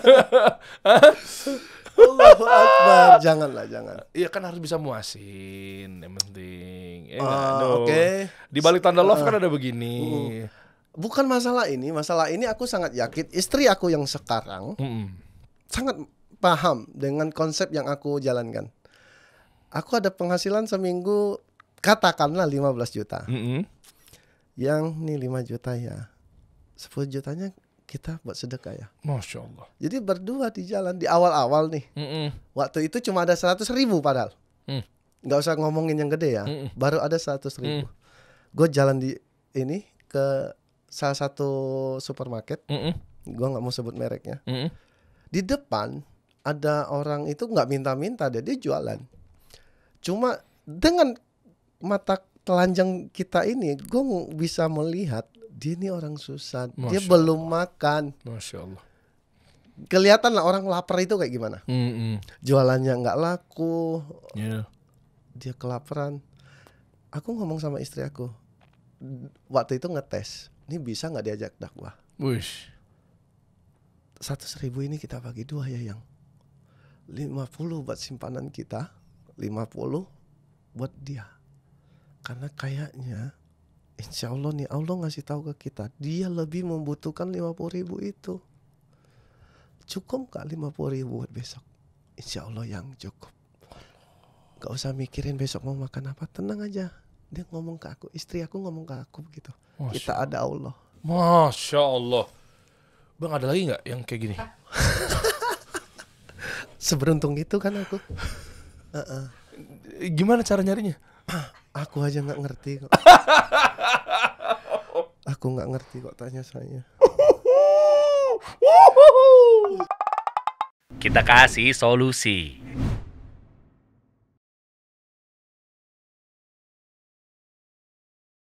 Allahu Akbar. Janganlah, jangan. Iya kan harus bisa muasin yang penting. Eh, uh, Oke. Okay. Di balik tanda love uh, kan ada begini. Uh. bukan masalah ini, masalah ini aku sangat yakin istri aku yang sekarang mm sangat paham dengan konsep yang aku jalankan. Aku ada penghasilan seminggu katakanlah 15 juta. Mm -hmm. Yang nih 5 juta ya. 10 jutanya kita buat sedekah ya. Masya Allah. Jadi berdua di jalan di awal-awal nih. Mm -mm. Waktu itu cuma ada seratus ribu padahal. Mm. Gak usah ngomongin yang gede ya. Mm -mm. Baru ada seratus ribu. Mm. Gue jalan di ini ke salah satu supermarket. Mm -mm. Gue nggak mau sebut mereknya. Mm -mm. Di depan ada orang itu nggak minta-minta dia jualan. Cuma dengan mata telanjang kita ini, gue bisa melihat dia ini orang susah, Masya dia Allah. belum makan. Masya Allah. Kelihatan lah orang lapar itu kayak gimana. Mm -mm. Jualannya nggak laku, yeah. dia kelaparan. Aku ngomong sama istri aku, waktu itu ngetes, ini bisa nggak diajak dakwah? Wish. Satu seribu ini kita bagi dua ya yang. lima puluh buat simpanan kita, lima puluh buat dia. Karena kayaknya insya Allah nih Allah ngasih tahu ke kita dia lebih membutuhkan 50 ribu itu cukup gak 50 ribu besok insya Allah yang cukup gak usah mikirin besok mau makan apa tenang aja dia ngomong ke aku istri aku ngomong ke aku begitu. Masya kita Allah. ada Allah Masya Allah Bang ada lagi gak yang kayak gini seberuntung itu kan aku uh -uh. gimana cara nyarinya aku aja gak ngerti Aku nggak ngerti kok tanya saya. Kita kasih solusi.